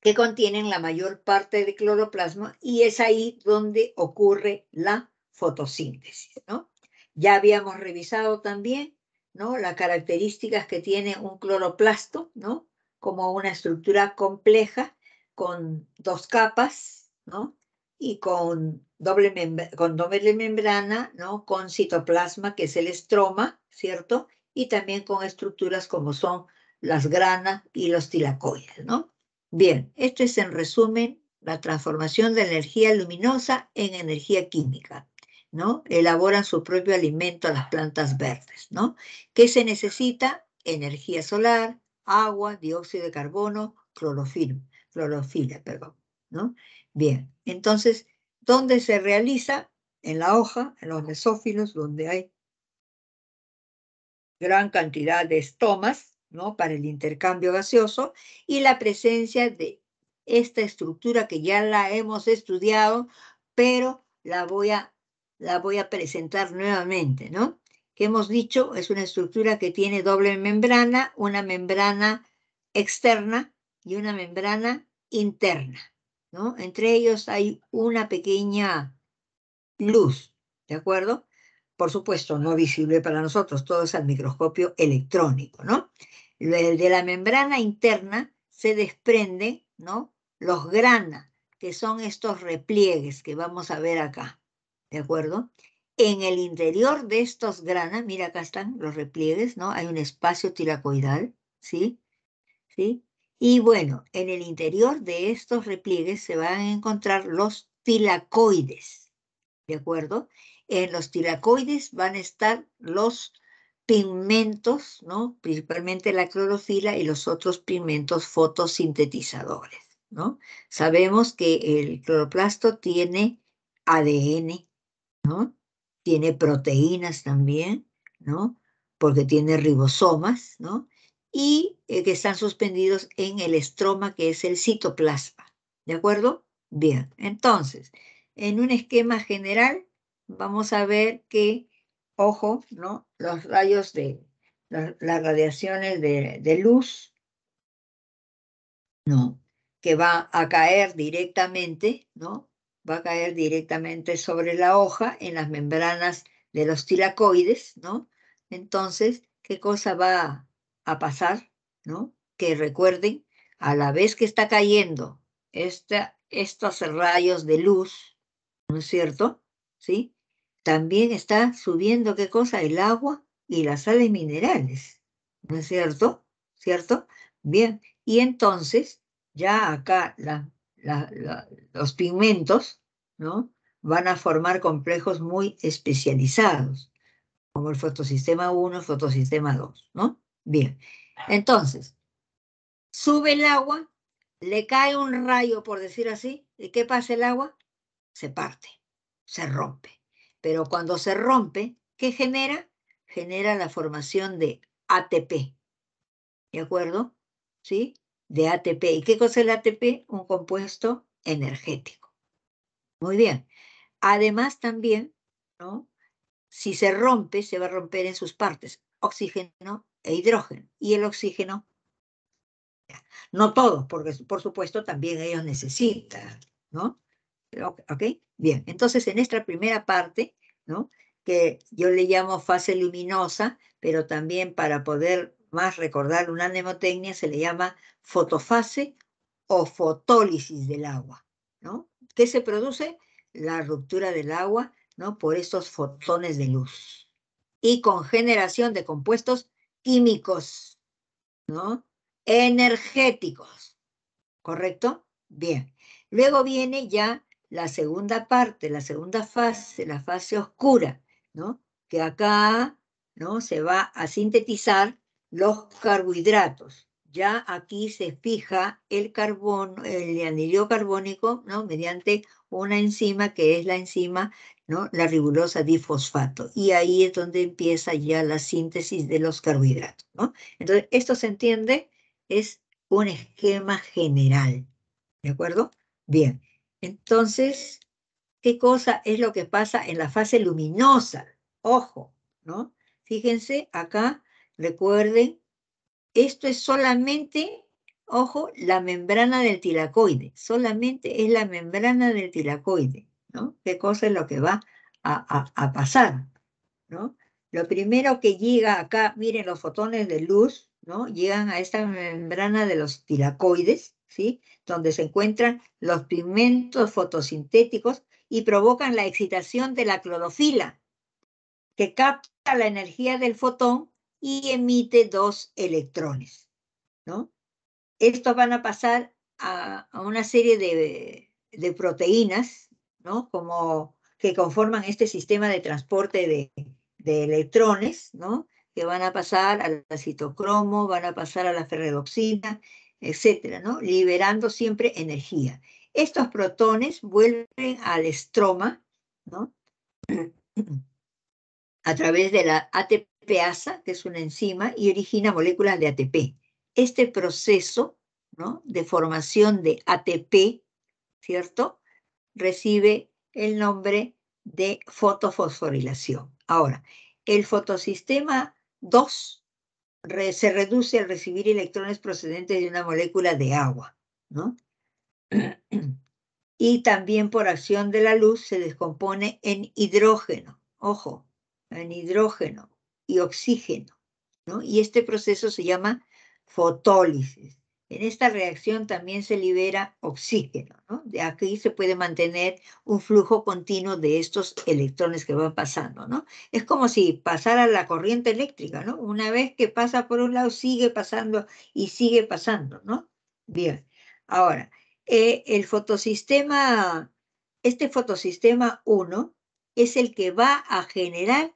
que contienen la mayor parte de cloroplasma y es ahí donde ocurre la fotosíntesis, ¿no? Ya habíamos revisado también, ¿no? Las características que tiene un cloroplasto, ¿no? Como una estructura compleja con dos capas, ¿no? Y con doble, con membrana, ¿no? Con citoplasma, que es el estroma, ¿cierto? Y también con estructuras como son las granas y los tilacoides, ¿no? Bien, esto es en resumen la transformación de energía luminosa en energía química. ¿no? Elaboran su propio alimento las plantas verdes. ¿no? ¿Qué se necesita? Energía solar, agua, dióxido de carbono, clorofila, clorofila perdón, ¿no? Bien, entonces, ¿dónde se realiza? En la hoja, en los mesófilos, donde hay gran cantidad de estomas, ¿no? para el intercambio gaseoso y la presencia de esta estructura que ya la hemos estudiado, pero la voy a, la voy a presentar nuevamente, ¿no? que hemos dicho es una estructura que tiene doble membrana, una membrana externa y una membrana interna. ¿no? Entre ellos hay una pequeña luz, ¿de acuerdo? Por supuesto, no visible para nosotros, todo es al microscopio electrónico, ¿no? de, de la membrana interna se desprenden ¿no? los grana, que son estos repliegues que vamos a ver acá, ¿de acuerdo? En el interior de estos granas, mira acá están los repliegues, ¿no? Hay un espacio tilacoidal, ¿sí? ¿Sí? Y bueno, en el interior de estos repliegues se van a encontrar los tilacoides, ¿de acuerdo? En los tilacoides van a estar los pigmentos, ¿no? principalmente la clorofila y los otros pigmentos fotosintetizadores. ¿no? Sabemos que el cloroplasto tiene ADN, ¿no? tiene proteínas también, ¿no? porque tiene ribosomas, ¿no? y eh, que están suspendidos en el estroma que es el citoplasma. ¿De acuerdo? Bien, entonces, en un esquema general vamos a ver que ojo, ¿no? Los rayos de, las radiaciones de, luz, ¿no? Que va a caer directamente, ¿no? Va a caer directamente sobre la hoja en las membranas de los tilacoides, ¿no? Entonces, ¿qué cosa va a pasar, ¿no? Que recuerden, a la vez que está cayendo esta, estos rayos de luz, ¿no es cierto? ¿Sí? también está subiendo, ¿qué cosa? El agua y las sales minerales, ¿no es cierto? ¿Cierto? Bien, y entonces ya acá los pigmentos, ¿no? Van a formar complejos muy especializados, como el fotosistema 1, fotosistema 2, ¿no? Bien, entonces, sube el agua, le cae un rayo, por decir así, ¿y qué pasa el agua? Se parte, se rompe. Pero cuando se rompe, ¿qué genera? Genera la formación de ATP. ¿De acuerdo? ¿Sí? De ATP. ¿Y qué cosa es el ATP? Un compuesto energético. Muy bien. Además también, ¿no? Si se rompe, se va a romper en sus partes, oxígeno e hidrógeno. Y el oxígeno, no todo, porque por supuesto también ellos necesitan, ¿no? ¿Ok? Bien, entonces en esta primera parte, ¿no? que yo le llamo fase luminosa, pero también para poder más recordar una mnemotecnia se le llama fotofase o fotólisis del agua, ¿no? ¿Qué se produce? La ruptura del agua, ¿no? Por estos fotones de luz y con generación de compuestos químicos, ¿no? Energéticos, ¿correcto? Bien. Luego viene ya la segunda parte, la segunda fase, la fase oscura, ¿no? que acá ¿no? se va a sintetizar los carbohidratos. Ya aquí se fija el carbono, el anillo carbónico, ¿no? mediante una enzima que es la enzima, ¿no? la ribulosa difosfato. Y ahí es donde empieza ya la síntesis de los carbohidratos. ¿no? Entonces, esto se entiende, es un esquema general. ¿De acuerdo? Bien. Entonces, ¿qué cosa es lo que pasa en la fase luminosa? Ojo, ¿no? Fíjense acá, recuerden, esto es solamente, ojo, la membrana del tilacoide, solamente es la membrana del tilacoide, ¿no? ¿Qué cosa es lo que va a, a pasar, ¿no? Lo primero que llega acá, miren, los fotones de luz, ¿no? Llegan a esta membrana de los tilacoides, ¿sí? donde se encuentran los pigmentos fotosintéticos y provocan la excitación de la clorofila, que capta la energía del fotón y emite dos electrones. ¿no? Estos van a pasar a, una serie de, proteínas ¿no? Como que conforman este sistema de transporte de, electrones, ¿no? que van a pasar al citocromo, van a pasar a la ferredoxina etcétera, ¿no? Liberando siempre energía. Estos protones vuelven al estroma, A través de la ATPasa, que es una enzima, y origina moléculas de ATP. Este proceso, De formación de ATP, ¿cierto? Recibe el nombre de fotofosforilación. Ahora, el fotosistema 2 se reduce al recibir electrones procedentes de una molécula de agua, ¿no? Y también por acción de la luz se descompone en hidrógeno, ojo, en hidrógeno y oxígeno, ¿no? Y este proceso se llama fotólisis. En esta reacción también se libera oxígeno. ¿no? De aquí se puede mantener un flujo continuo de estos electrones que van pasando. ¿no? Es como si pasara la corriente eléctrica. ¿no? Una vez que pasa por un lado, sigue pasando y sigue pasando. ¿no? Bien. Ahora, eh, el fotosistema, este fotosistema 1 es el que va a generar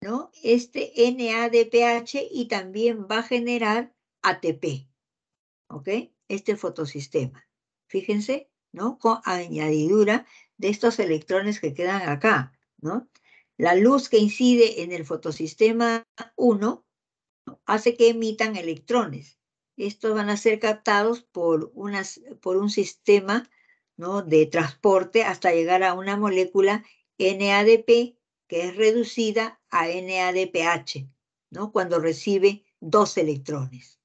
¿no? este NADPH y también va a generar ATP. ¿ok? Este fotosistema. Fíjense, ¿no? Con añadidura de estos electrones que quedan acá, ¿no? La luz que incide en el fotosistema 1 hace que emitan electrones. Estos van a ser captados por, por un sistema ¿no? de transporte hasta llegar a una molécula NADP que es reducida a NADPH, ¿no? cuando recibe dos electrones.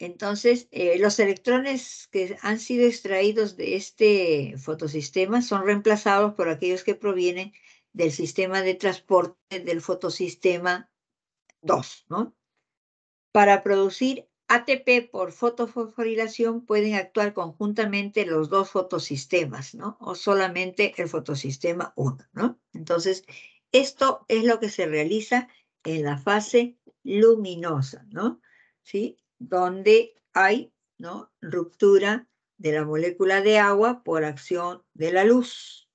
Entonces, eh, los electrones que han sido extraídos de este fotosistema son reemplazados por aquellos que provienen del sistema de transporte del fotosistema 2. ¿no? Para producir ATP por fotofosforilación pueden actuar conjuntamente los dos fotosistemas, ¿no? O solamente el fotosistema 1, ¿no? Entonces, esto es lo que se realiza en la fase luminosa, ¿no? ¿Sí? Donde hay ¿no? ruptura de la molécula de agua por acción de la luz,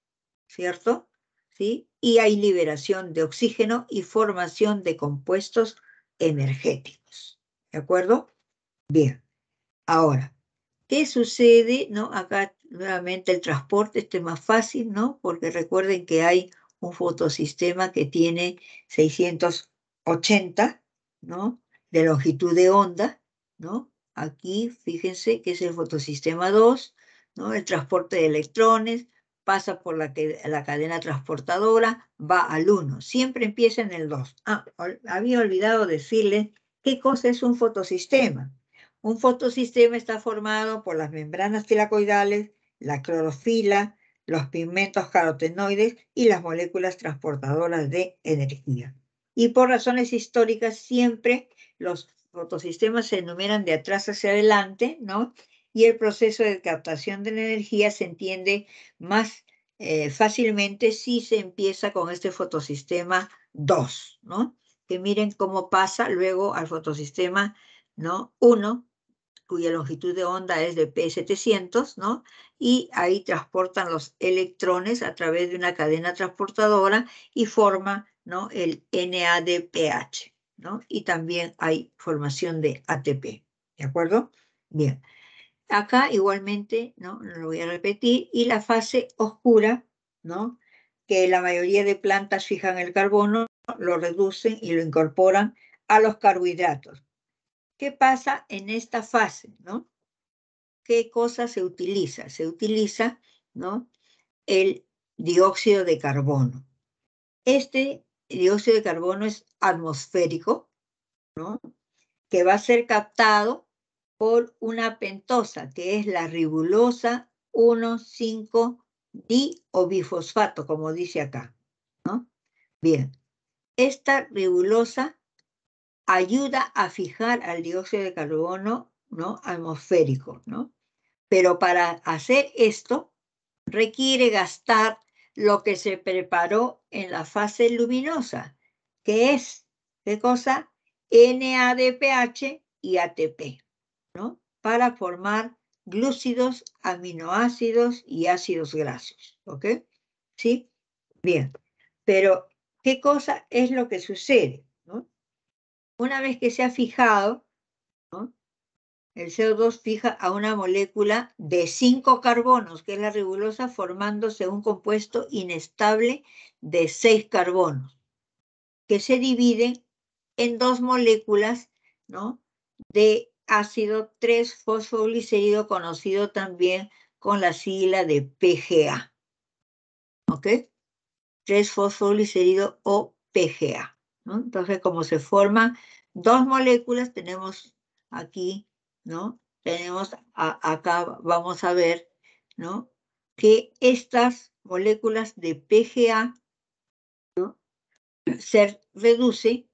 ¿cierto? ¿Sí? Y hay liberación de oxígeno y formación de compuestos energéticos, ¿de acuerdo? Bien, ahora, ¿qué sucede? ¿no? Acá nuevamente el transporte, este es más fácil, ¿no? Porque recuerden que hay un fotosistema que tiene 680 ¿no? de longitud de onda. ¿no? Aquí fíjense que es el fotosistema 2, ¿no? el transporte de electrones, pasa por la, que, la cadena transportadora, va al 1, siempre empieza en el 2. Ah, había olvidado decirles qué cosa es un fotosistema. Un fotosistema está formado por las membranas tilacoidales, la clorofila, los pigmentos carotenoides y las moléculas transportadoras de energía. Y por razones históricas, siempre los fotosistemas se enumeran de atrás hacia adelante, ¿no? Y el proceso de captación de la energía se entiende más eh, fácilmente si se empieza con este fotosistema 2, ¿no? Que miren cómo pasa luego al fotosistema ¿no? 1, cuya longitud de onda es de P700, ¿no? Y ahí transportan los electrones a través de una cadena transportadora y forma, ¿no? El NADPH, ¿no? Y también hay formación de ATP, ¿de acuerdo? Bien. Acá igualmente, ¿no? Lo voy a repetir. Y la fase oscura, ¿no? Que la mayoría de plantas fijan el carbono, lo reducen y lo incorporan a los carbohidratos ¿Qué pasa en esta fase? ¿no? ¿Qué cosa se utiliza? Se utiliza ¿no? el dióxido de carbono. Este dióxido de carbono es atmosférico, ¿no? que va a ser captado por una pentosa, que es la ribulosa 1,5-di o bifosfato, como dice acá. ¿no? Bien, esta ribulosa ayuda a fijar al dióxido de carbono ¿no? atmosférico, ¿no? Pero para hacer esto requiere gastar lo que se preparó en la fase luminosa, que es, ¿qué cosa? NADPH y ATP, ¿no? Para formar glúcidos, aminoácidos y ácidos grasos, ¿ok? ¿Sí? Bien, pero ¿qué cosa es lo que sucede? Una vez que se ha fijado, el CO2 fija a una molécula de cinco carbonos, que es la ribulosa, formándose un compuesto inestable de seis carbonos, que se divide en dos moléculas de ácido 3 fosfoglicerido conocido también con la sigla de PGA. ¿Ok? fosfoglicerido o PGA. Entonces, como se forman dos moléculas, tenemos aquí, ¿no? Tenemos, acá vamos a ver, ¿no? Que estas moléculas de PGA ¿no? se reduce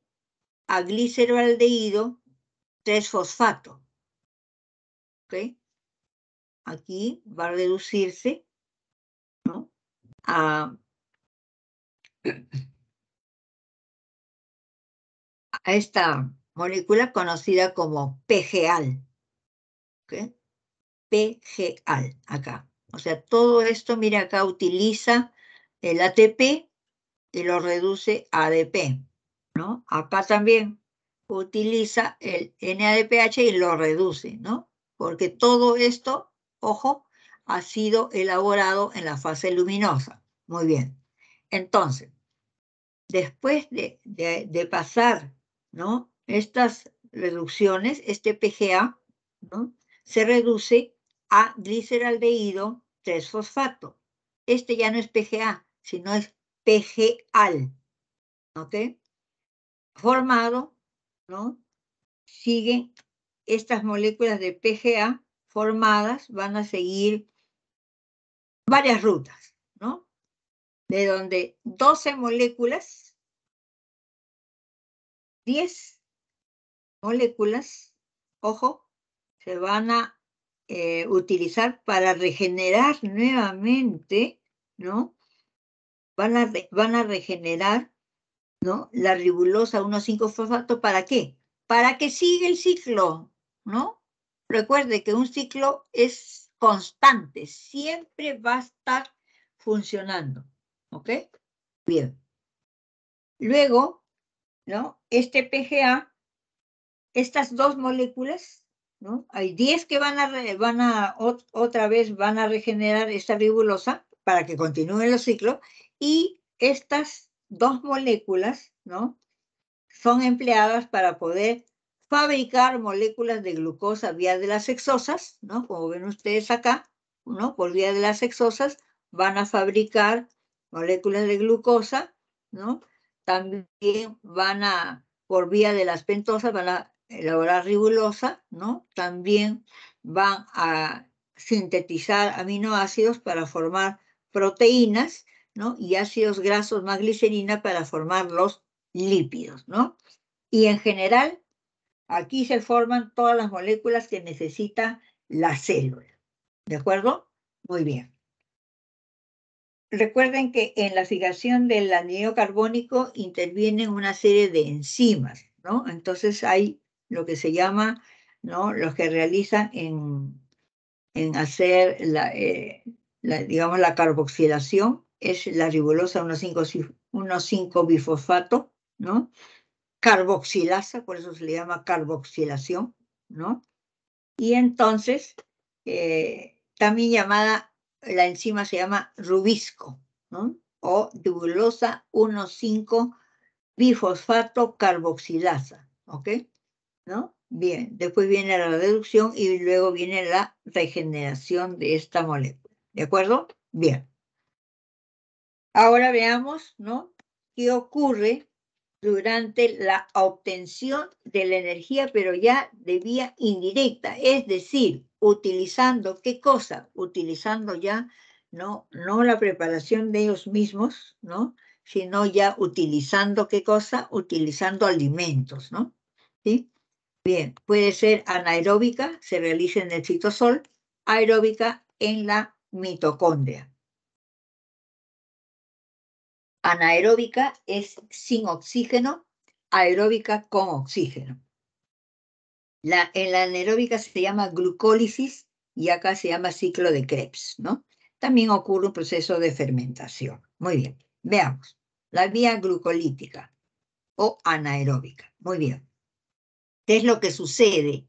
a gliceraldehído 3-fosfato. ¿Ok? Aquí va a reducirse ¿no? a a esta molécula conocida como PGAL. ¿ok? PGAL, acá. O sea, todo esto, mira acá, utiliza el ATP y lo reduce a ADP, ¿no? Acá también utiliza el NADPH y lo reduce, ¿no? Porque todo esto, ojo, ha sido elaborado en la fase luminosa. Muy bien. Entonces, después de pasar estas reducciones, este PGA, ¿no? se reduce a gliceraldehído 3-fosfato. Este ya no es PGA, sino es PGAL, Formado, ¿no? Siguen estas moléculas de PGA formadas, van a seguir varias rutas, ¿no? De donde 12 moléculas 10 moléculas, ojo, se van a eh, utilizar para regenerar nuevamente, ¿no? Van a, van a regenerar, ¿no? La ribulosa 1,5-fosfato, ¿para qué? Para que siga el ciclo, ¿no? Recuerde que un ciclo es constante, siempre va a estar funcionando, ¿ok? Bien. Luego, ¿no? Este PGA, estas dos moléculas, ¿no? Hay 10 que van a, van a, otra vez van a regenerar esta ribulosa para que continúen los ciclos y estas dos moléculas, ¿no? Son empleadas para poder fabricar moléculas de glucosa vía de las exosas, ¿no? Como ven ustedes acá, ¿no? Por vía de las exosas van a fabricar moléculas de glucosa, ¿no? también van a, por vía de las pentosas, van a elaborar ribulosa, ¿no? También van a sintetizar aminoácidos para formar proteínas, ¿no? Y ácidos grasos más glicerina para formar los lípidos, ¿no? Y en general, aquí se forman todas las moléculas que necesita la célula, ¿de acuerdo? Muy bien. Recuerden que en la fijación del anillo carbónico intervienen una serie de enzimas, ¿no? Entonces hay lo que se llama, ¿no? Los que realizan en, hacer eh, la, digamos, la carboxilación, es la ribulosa 1,5-bifosfato, ¿no? Carboxilasa, por eso se le llama carboxilación, ¿no? Y entonces, eh, también llamada la enzima se llama rubisco, ¿no? o dibulosa 1,5 bifosfato carboxilasa, ¿ok? ¿No? Bien, después viene la reducción y luego viene la regeneración de esta molécula, ¿de acuerdo? Bien. Ahora veamos, ¿no? ¿Qué ocurre durante la obtención de la energía, pero ya de vía indirecta, es decir, utilizando qué cosa, utilizando ya no, no la preparación de ellos mismos, ¿no? sino ya utilizando qué cosa, utilizando alimentos, ¿no? ¿Sí? Bien, puede ser anaeróbica, se realiza en el citosol, aeróbica en la mitocondria. Anaeróbica es sin oxígeno, aeróbica con oxígeno. en la anaeróbica se llama glucólisis y acá se llama ciclo de Krebs, ¿no? También ocurre un proceso de fermentación. Muy bien, veamos. La vía glucolítica o anaeróbica. Muy bien. ¿Qué es lo que sucede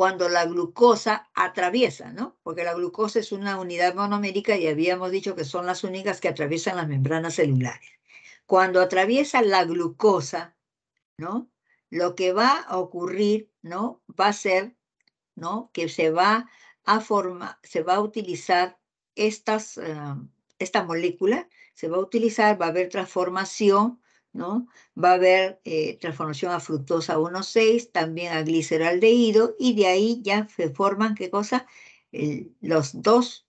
cuando la glucosa atraviesa, ¿no? Porque la glucosa es una unidad monomérica y habíamos dicho que son las únicas que atraviesan las membranas celulares. Cuando atraviesa la glucosa, ¿no? Lo que va a ocurrir, ¿no? Va a ser, ¿no? Que se va a formar, se va a utilizar estas, eh, esta molécula, se va a utilizar, va a haber transformación Va a haber eh, transformación a fructosa 1,6, también a gliceraldehído, y de ahí ya se forman, ¿qué cosa? los dos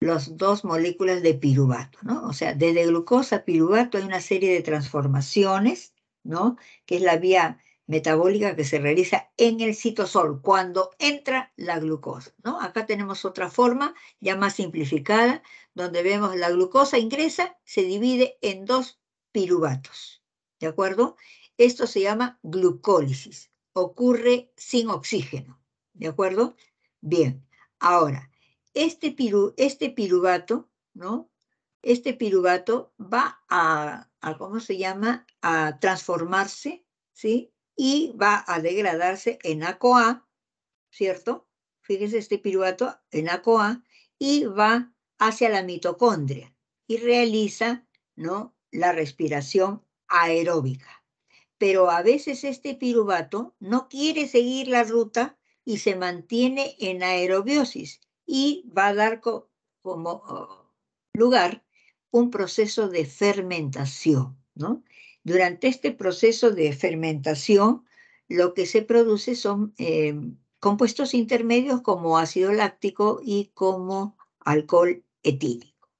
las dos moléculas de piruvato, O sea, desde glucosa a piruvato hay una serie de transformaciones, ¿no? Que es la vía metabólica que se realiza en el citosol cuando entra la glucosa, Acá tenemos otra forma ya más simplificada, donde vemos la glucosa ingresa, se divide en dos piruvatos, ¿De acuerdo? Esto se llama glucólisis. Ocurre sin oxígeno. ¿De acuerdo? Bien. Ahora, este, piru, este piruvato, ¿no? Este piruvato va a, ¿cómo se llama? A transformarse, ¿sí? Y va a degradarse en ACOA, ¿cierto? Fíjense este piruvato en ACOA y va hacia la mitocondria y realiza, ¿no? La respiración aeróbica. Pero a veces este piruvato no quiere seguir la ruta y se mantiene en aerobiosis y va a dar como oh, lugar un proceso de fermentación. ¿no? Durante este proceso de fermentación, lo que se produce son eh, compuestos intermedios como ácido láctico y como alcohol etílico.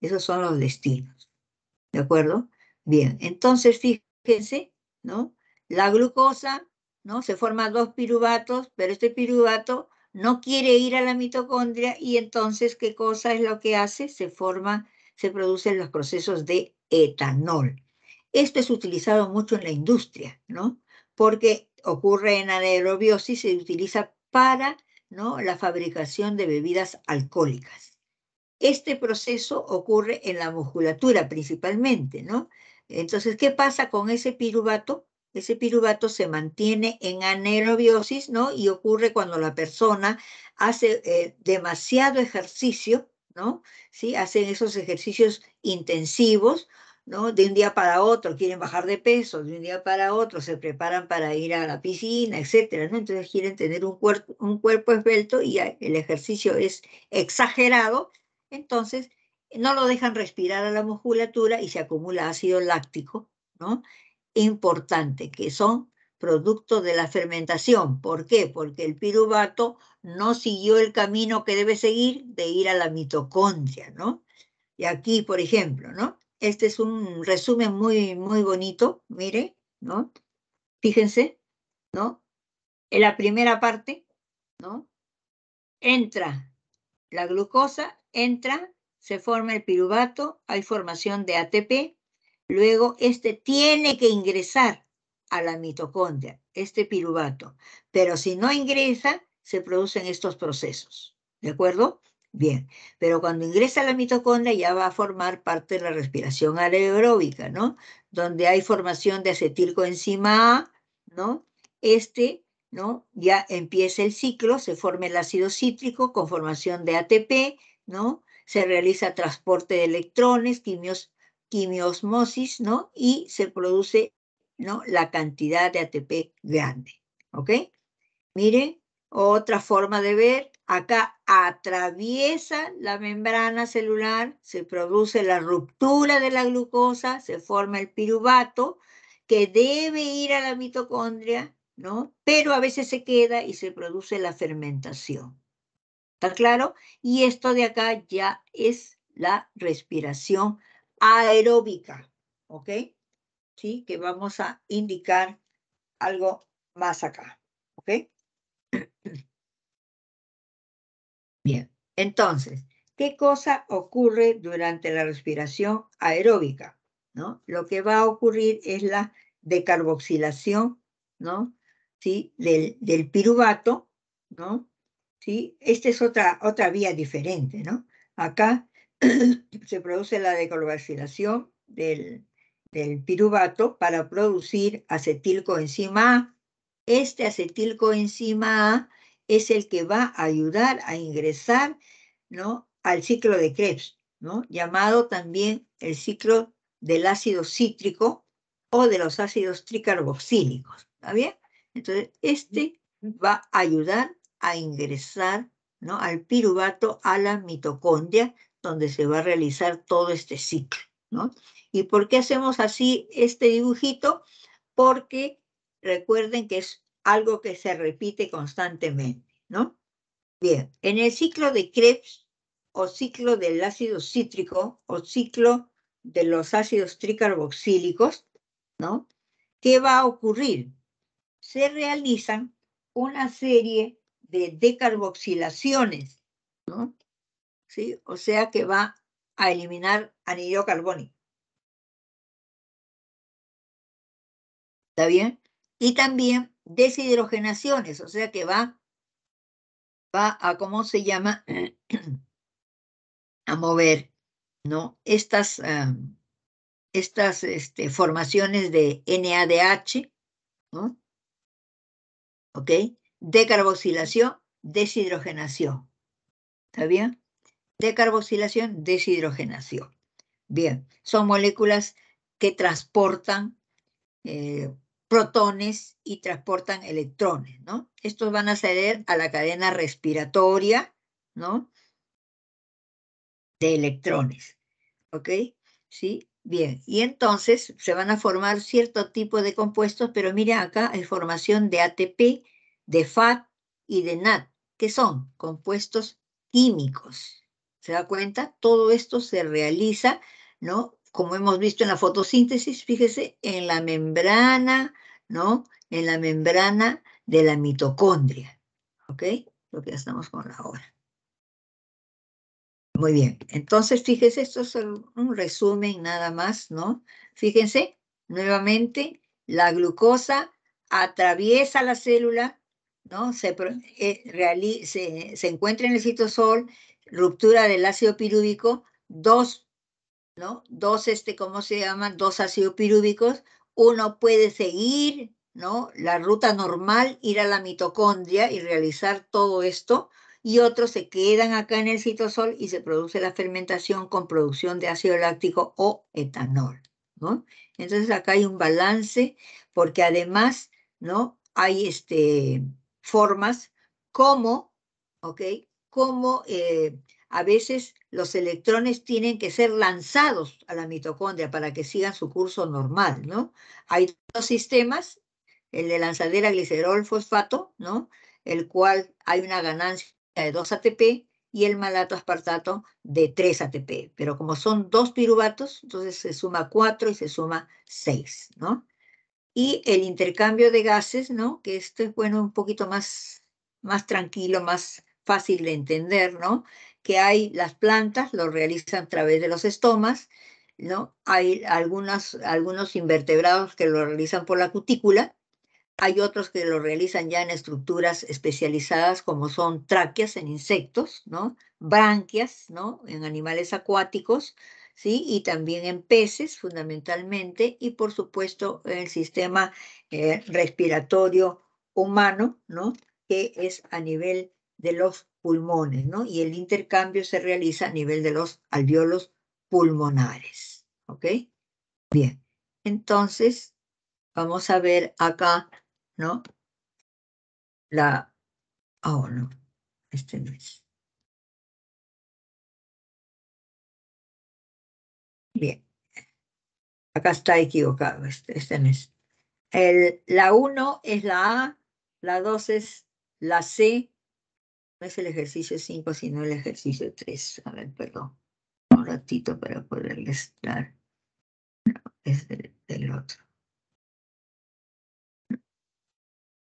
Esos son los destinos. ¿De acuerdo? Bien, entonces fíjense, ¿no? La glucosa, ¿no? Se forma dos piruvatos, pero este piruvato no quiere ir a la mitocondria y entonces, ¿qué cosa es lo que hace? Se forma, se producen los procesos de etanol. Esto es utilizado mucho en la industria, ¿no? Porque ocurre en anaerobiosis, se utiliza para ¿no? la fabricación de bebidas alcohólicas. Este proceso ocurre en la musculatura principalmente, ¿no? Entonces, ¿qué pasa con ese piruvato? Ese piruvato se mantiene en anaerobiosis, ¿no? Y ocurre cuando la persona hace eh, demasiado ejercicio, ¿no? ¿Sí? Hacen esos ejercicios intensivos, ¿no? De un día para otro quieren bajar de peso, de un día para otro se preparan para ir a la piscina, etcétera, ¿no? Entonces quieren tener un cuerpo esbelto y ah, el ejercicio es exagerado, entonces no lo dejan respirar a la musculatura y se acumula ácido láctico, ¿no? Importante, que son producto de la fermentación. ¿Por qué? Porque el piruvato no siguió el camino que debe seguir de ir a la mitocondria, ¿no? Y aquí, por ejemplo, ¿no? Este es un resumen muy, muy bonito, mire, ¿no? Fíjense, ¿no? En la primera parte, ¿no? Entra la glucosa, entra se forma el piruvato, hay formación de ATP, luego este tiene que ingresar a la mitocondria, este piruvato, pero si no ingresa, se producen estos procesos, ¿de acuerdo? Bien, pero cuando ingresa a la mitocondria ya va a formar parte de la respiración aeróbica, ¿no? Donde hay formación de acetilcoenzima A, ¿no? Este, ¿no? Ya empieza el ciclo, se forma el ácido cítrico con formación de ATP, ¿no? se realiza transporte de electrones, quimiosmosis, ¿no? Y se produce, ¿no? La cantidad de ATP grande, ¿ok? Miren, otra forma de ver, acá atraviesa la membrana celular, se produce la ruptura de la glucosa, se forma el piruvato, que debe ir a la mitocondria, ¿no? Pero a veces se queda y se produce la fermentación. ¿Está claro? Y esto de acá ya es la respiración aeróbica, ¿ok? Sí, que vamos a indicar algo más acá, ¿ok? Bien, entonces, ¿qué cosa ocurre durante la respiración aeróbica? ¿no? Lo que va a ocurrir es la decarboxilación, ¿no? ¿Sí? Del, del piruvato, ¿no? Esta es otra, otra vía diferente, ¿no? Acá se produce la decarboxilación del, del piruvato para producir acetilcoenzima A. Este acetilcoenzima A es el que va a ayudar a ingresar ¿no? al ciclo de Krebs, ¿no? llamado también el ciclo del ácido cítrico o de los ácidos tricarboxílicos. ¿Está bien? Entonces, este va a ayudar a ingresar ¿no? al piruvato a la mitocondria, donde se va a realizar todo este ciclo. ¿no? ¿Y por qué hacemos así este dibujito? Porque recuerden que es algo que se repite constantemente. ¿no? Bien, en el ciclo de Krebs o ciclo del ácido cítrico o ciclo de los ácidos tricarboxílicos, ¿no? ¿Qué va a ocurrir? Se realizan una serie de decarboxilaciones, ¿no? ¿Sí? O sea que va a eliminar anidrocarbónico. carbónico. ¿Está bien? Y también deshidrogenaciones, o sea que va, va a, ¿cómo se llama? a mover, ¿no? Estas, estas este, formaciones de NADH, ¿no? ¿Ok? Decarboxilación, deshidrogenación. ¿Está bien? Decarboxilación, deshidrogenación. Bien, son moléculas que transportan eh, protones y transportan electrones, ¿no? Estos van a ceder a la cadena respiratoria, ¿no? De electrones, ¿ok? ¿Sí? Bien, y entonces se van a formar cierto tipo de compuestos, pero mira acá, hay formación de ATP, de FAT y de NAT, que son compuestos químicos. ¿Se da cuenta? Todo esto se realiza, ¿no? Como hemos visto en la fotosíntesis, fíjese, en la membrana, ¿no? En la membrana de la mitocondria. ¿Ok? Lo que ya estamos con la hora. Muy bien, entonces fíjese, esto es un resumen nada más, ¿no? Fíjense, nuevamente, la glucosa atraviesa la célula, eh, se, se, encuentra en el citosol ruptura del ácido pirúvico, dos, ¿no? Dos, este, ¿cómo se llaman? Dos ácidos pirúvicos. Uno puede seguir, ¿no? La ruta normal, ir a la mitocondria y realizar todo esto. Y otros se quedan acá en el citosol y se produce la fermentación con producción de ácido láctico o etanol, ¿no? Entonces acá hay un balance porque además, ¿no? Hay este, formas como, ¿ok? Como eh, a veces los electrones tienen que ser lanzados a la mitocondria para que sigan su curso normal, ¿no? Hay dos sistemas, el de lanzadera glicerol-fosfato, ¿no? El cual hay una ganancia de 2 ATP y el malato aspartato de 3 ATP. Pero como son dos piruvatos, entonces se suma 4 y se suma 6, ¿no? y el intercambio de gases, ¿no? Que esto es, bueno, un poquito más, más tranquilo, más fácil de entender, ¿no? Que hay las plantas, lo realizan a través de los estomas, ¿no? Hay algunas, algunos invertebrados que lo realizan por la cutícula, hay otros que lo realizan ya en estructuras especializadas como son tráqueas en insectos, ¿no? Branquias, ¿no? En animales acuáticos, ¿sí? Y también en peces fundamentalmente y por supuesto en el sistema eh, respiratorio humano, ¿no? Que es a nivel de los pulmones, ¿no? Y el intercambio se realiza a nivel de los alveolos pulmonares, ¿ok? Bien, entonces vamos a ver acá, ¿no? La, oh no, este no es. Bien. Acá está equivocado. Este, este El, la 1 es la A, la 2 es la C. No es el ejercicio 5, sino el ejercicio 3. A ver, perdón. Un ratito para poderles dar. No, es del, del otro.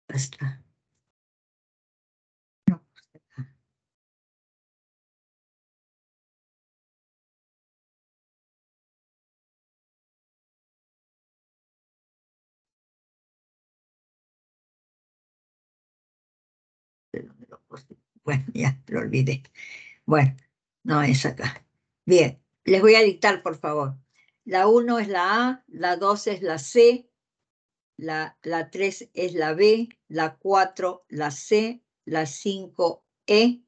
está. Bueno, ya lo olvidé. Bueno, no es acá. Bien, les voy a dictar, por favor. La 1 es la A, la 2 es la C, la, la 3 es la B, la 4 la C, la 5 E,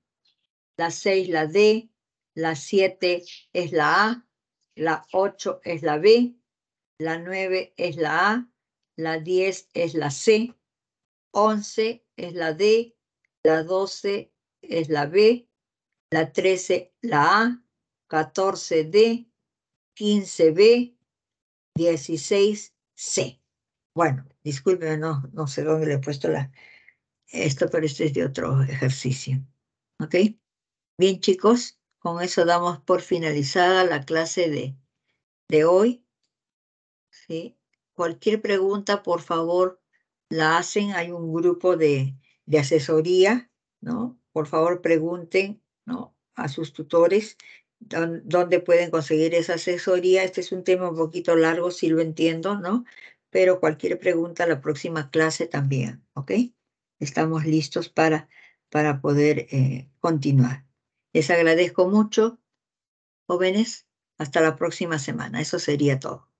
la 6 la D, la 7 es la A, la 8 es la B, la 9 es la A, la 10 es la C, 11 es la D, la 12 es la B, la 13 la A, 14 D, 15 B, 16 C. Bueno, discúlpeme, no, no sé dónde le he puesto la, esto, pero esto es de otro ejercicio. ¿Ok? Bien, chicos, con eso damos por finalizada la clase de, de hoy. ¿Sí? Cualquier pregunta, por favor, la hacen. Hay un grupo de, de asesoría, ¿no? por favor pregunten ¿no? a sus tutores dónde pueden conseguir esa asesoría. Este es un tema un poquito largo, si lo entiendo, ¿no? Pero cualquier pregunta la próxima clase también, ¿ok? Estamos listos para, para poder eh, continuar. Les agradezco mucho, jóvenes. Hasta la próxima semana. Eso sería todo.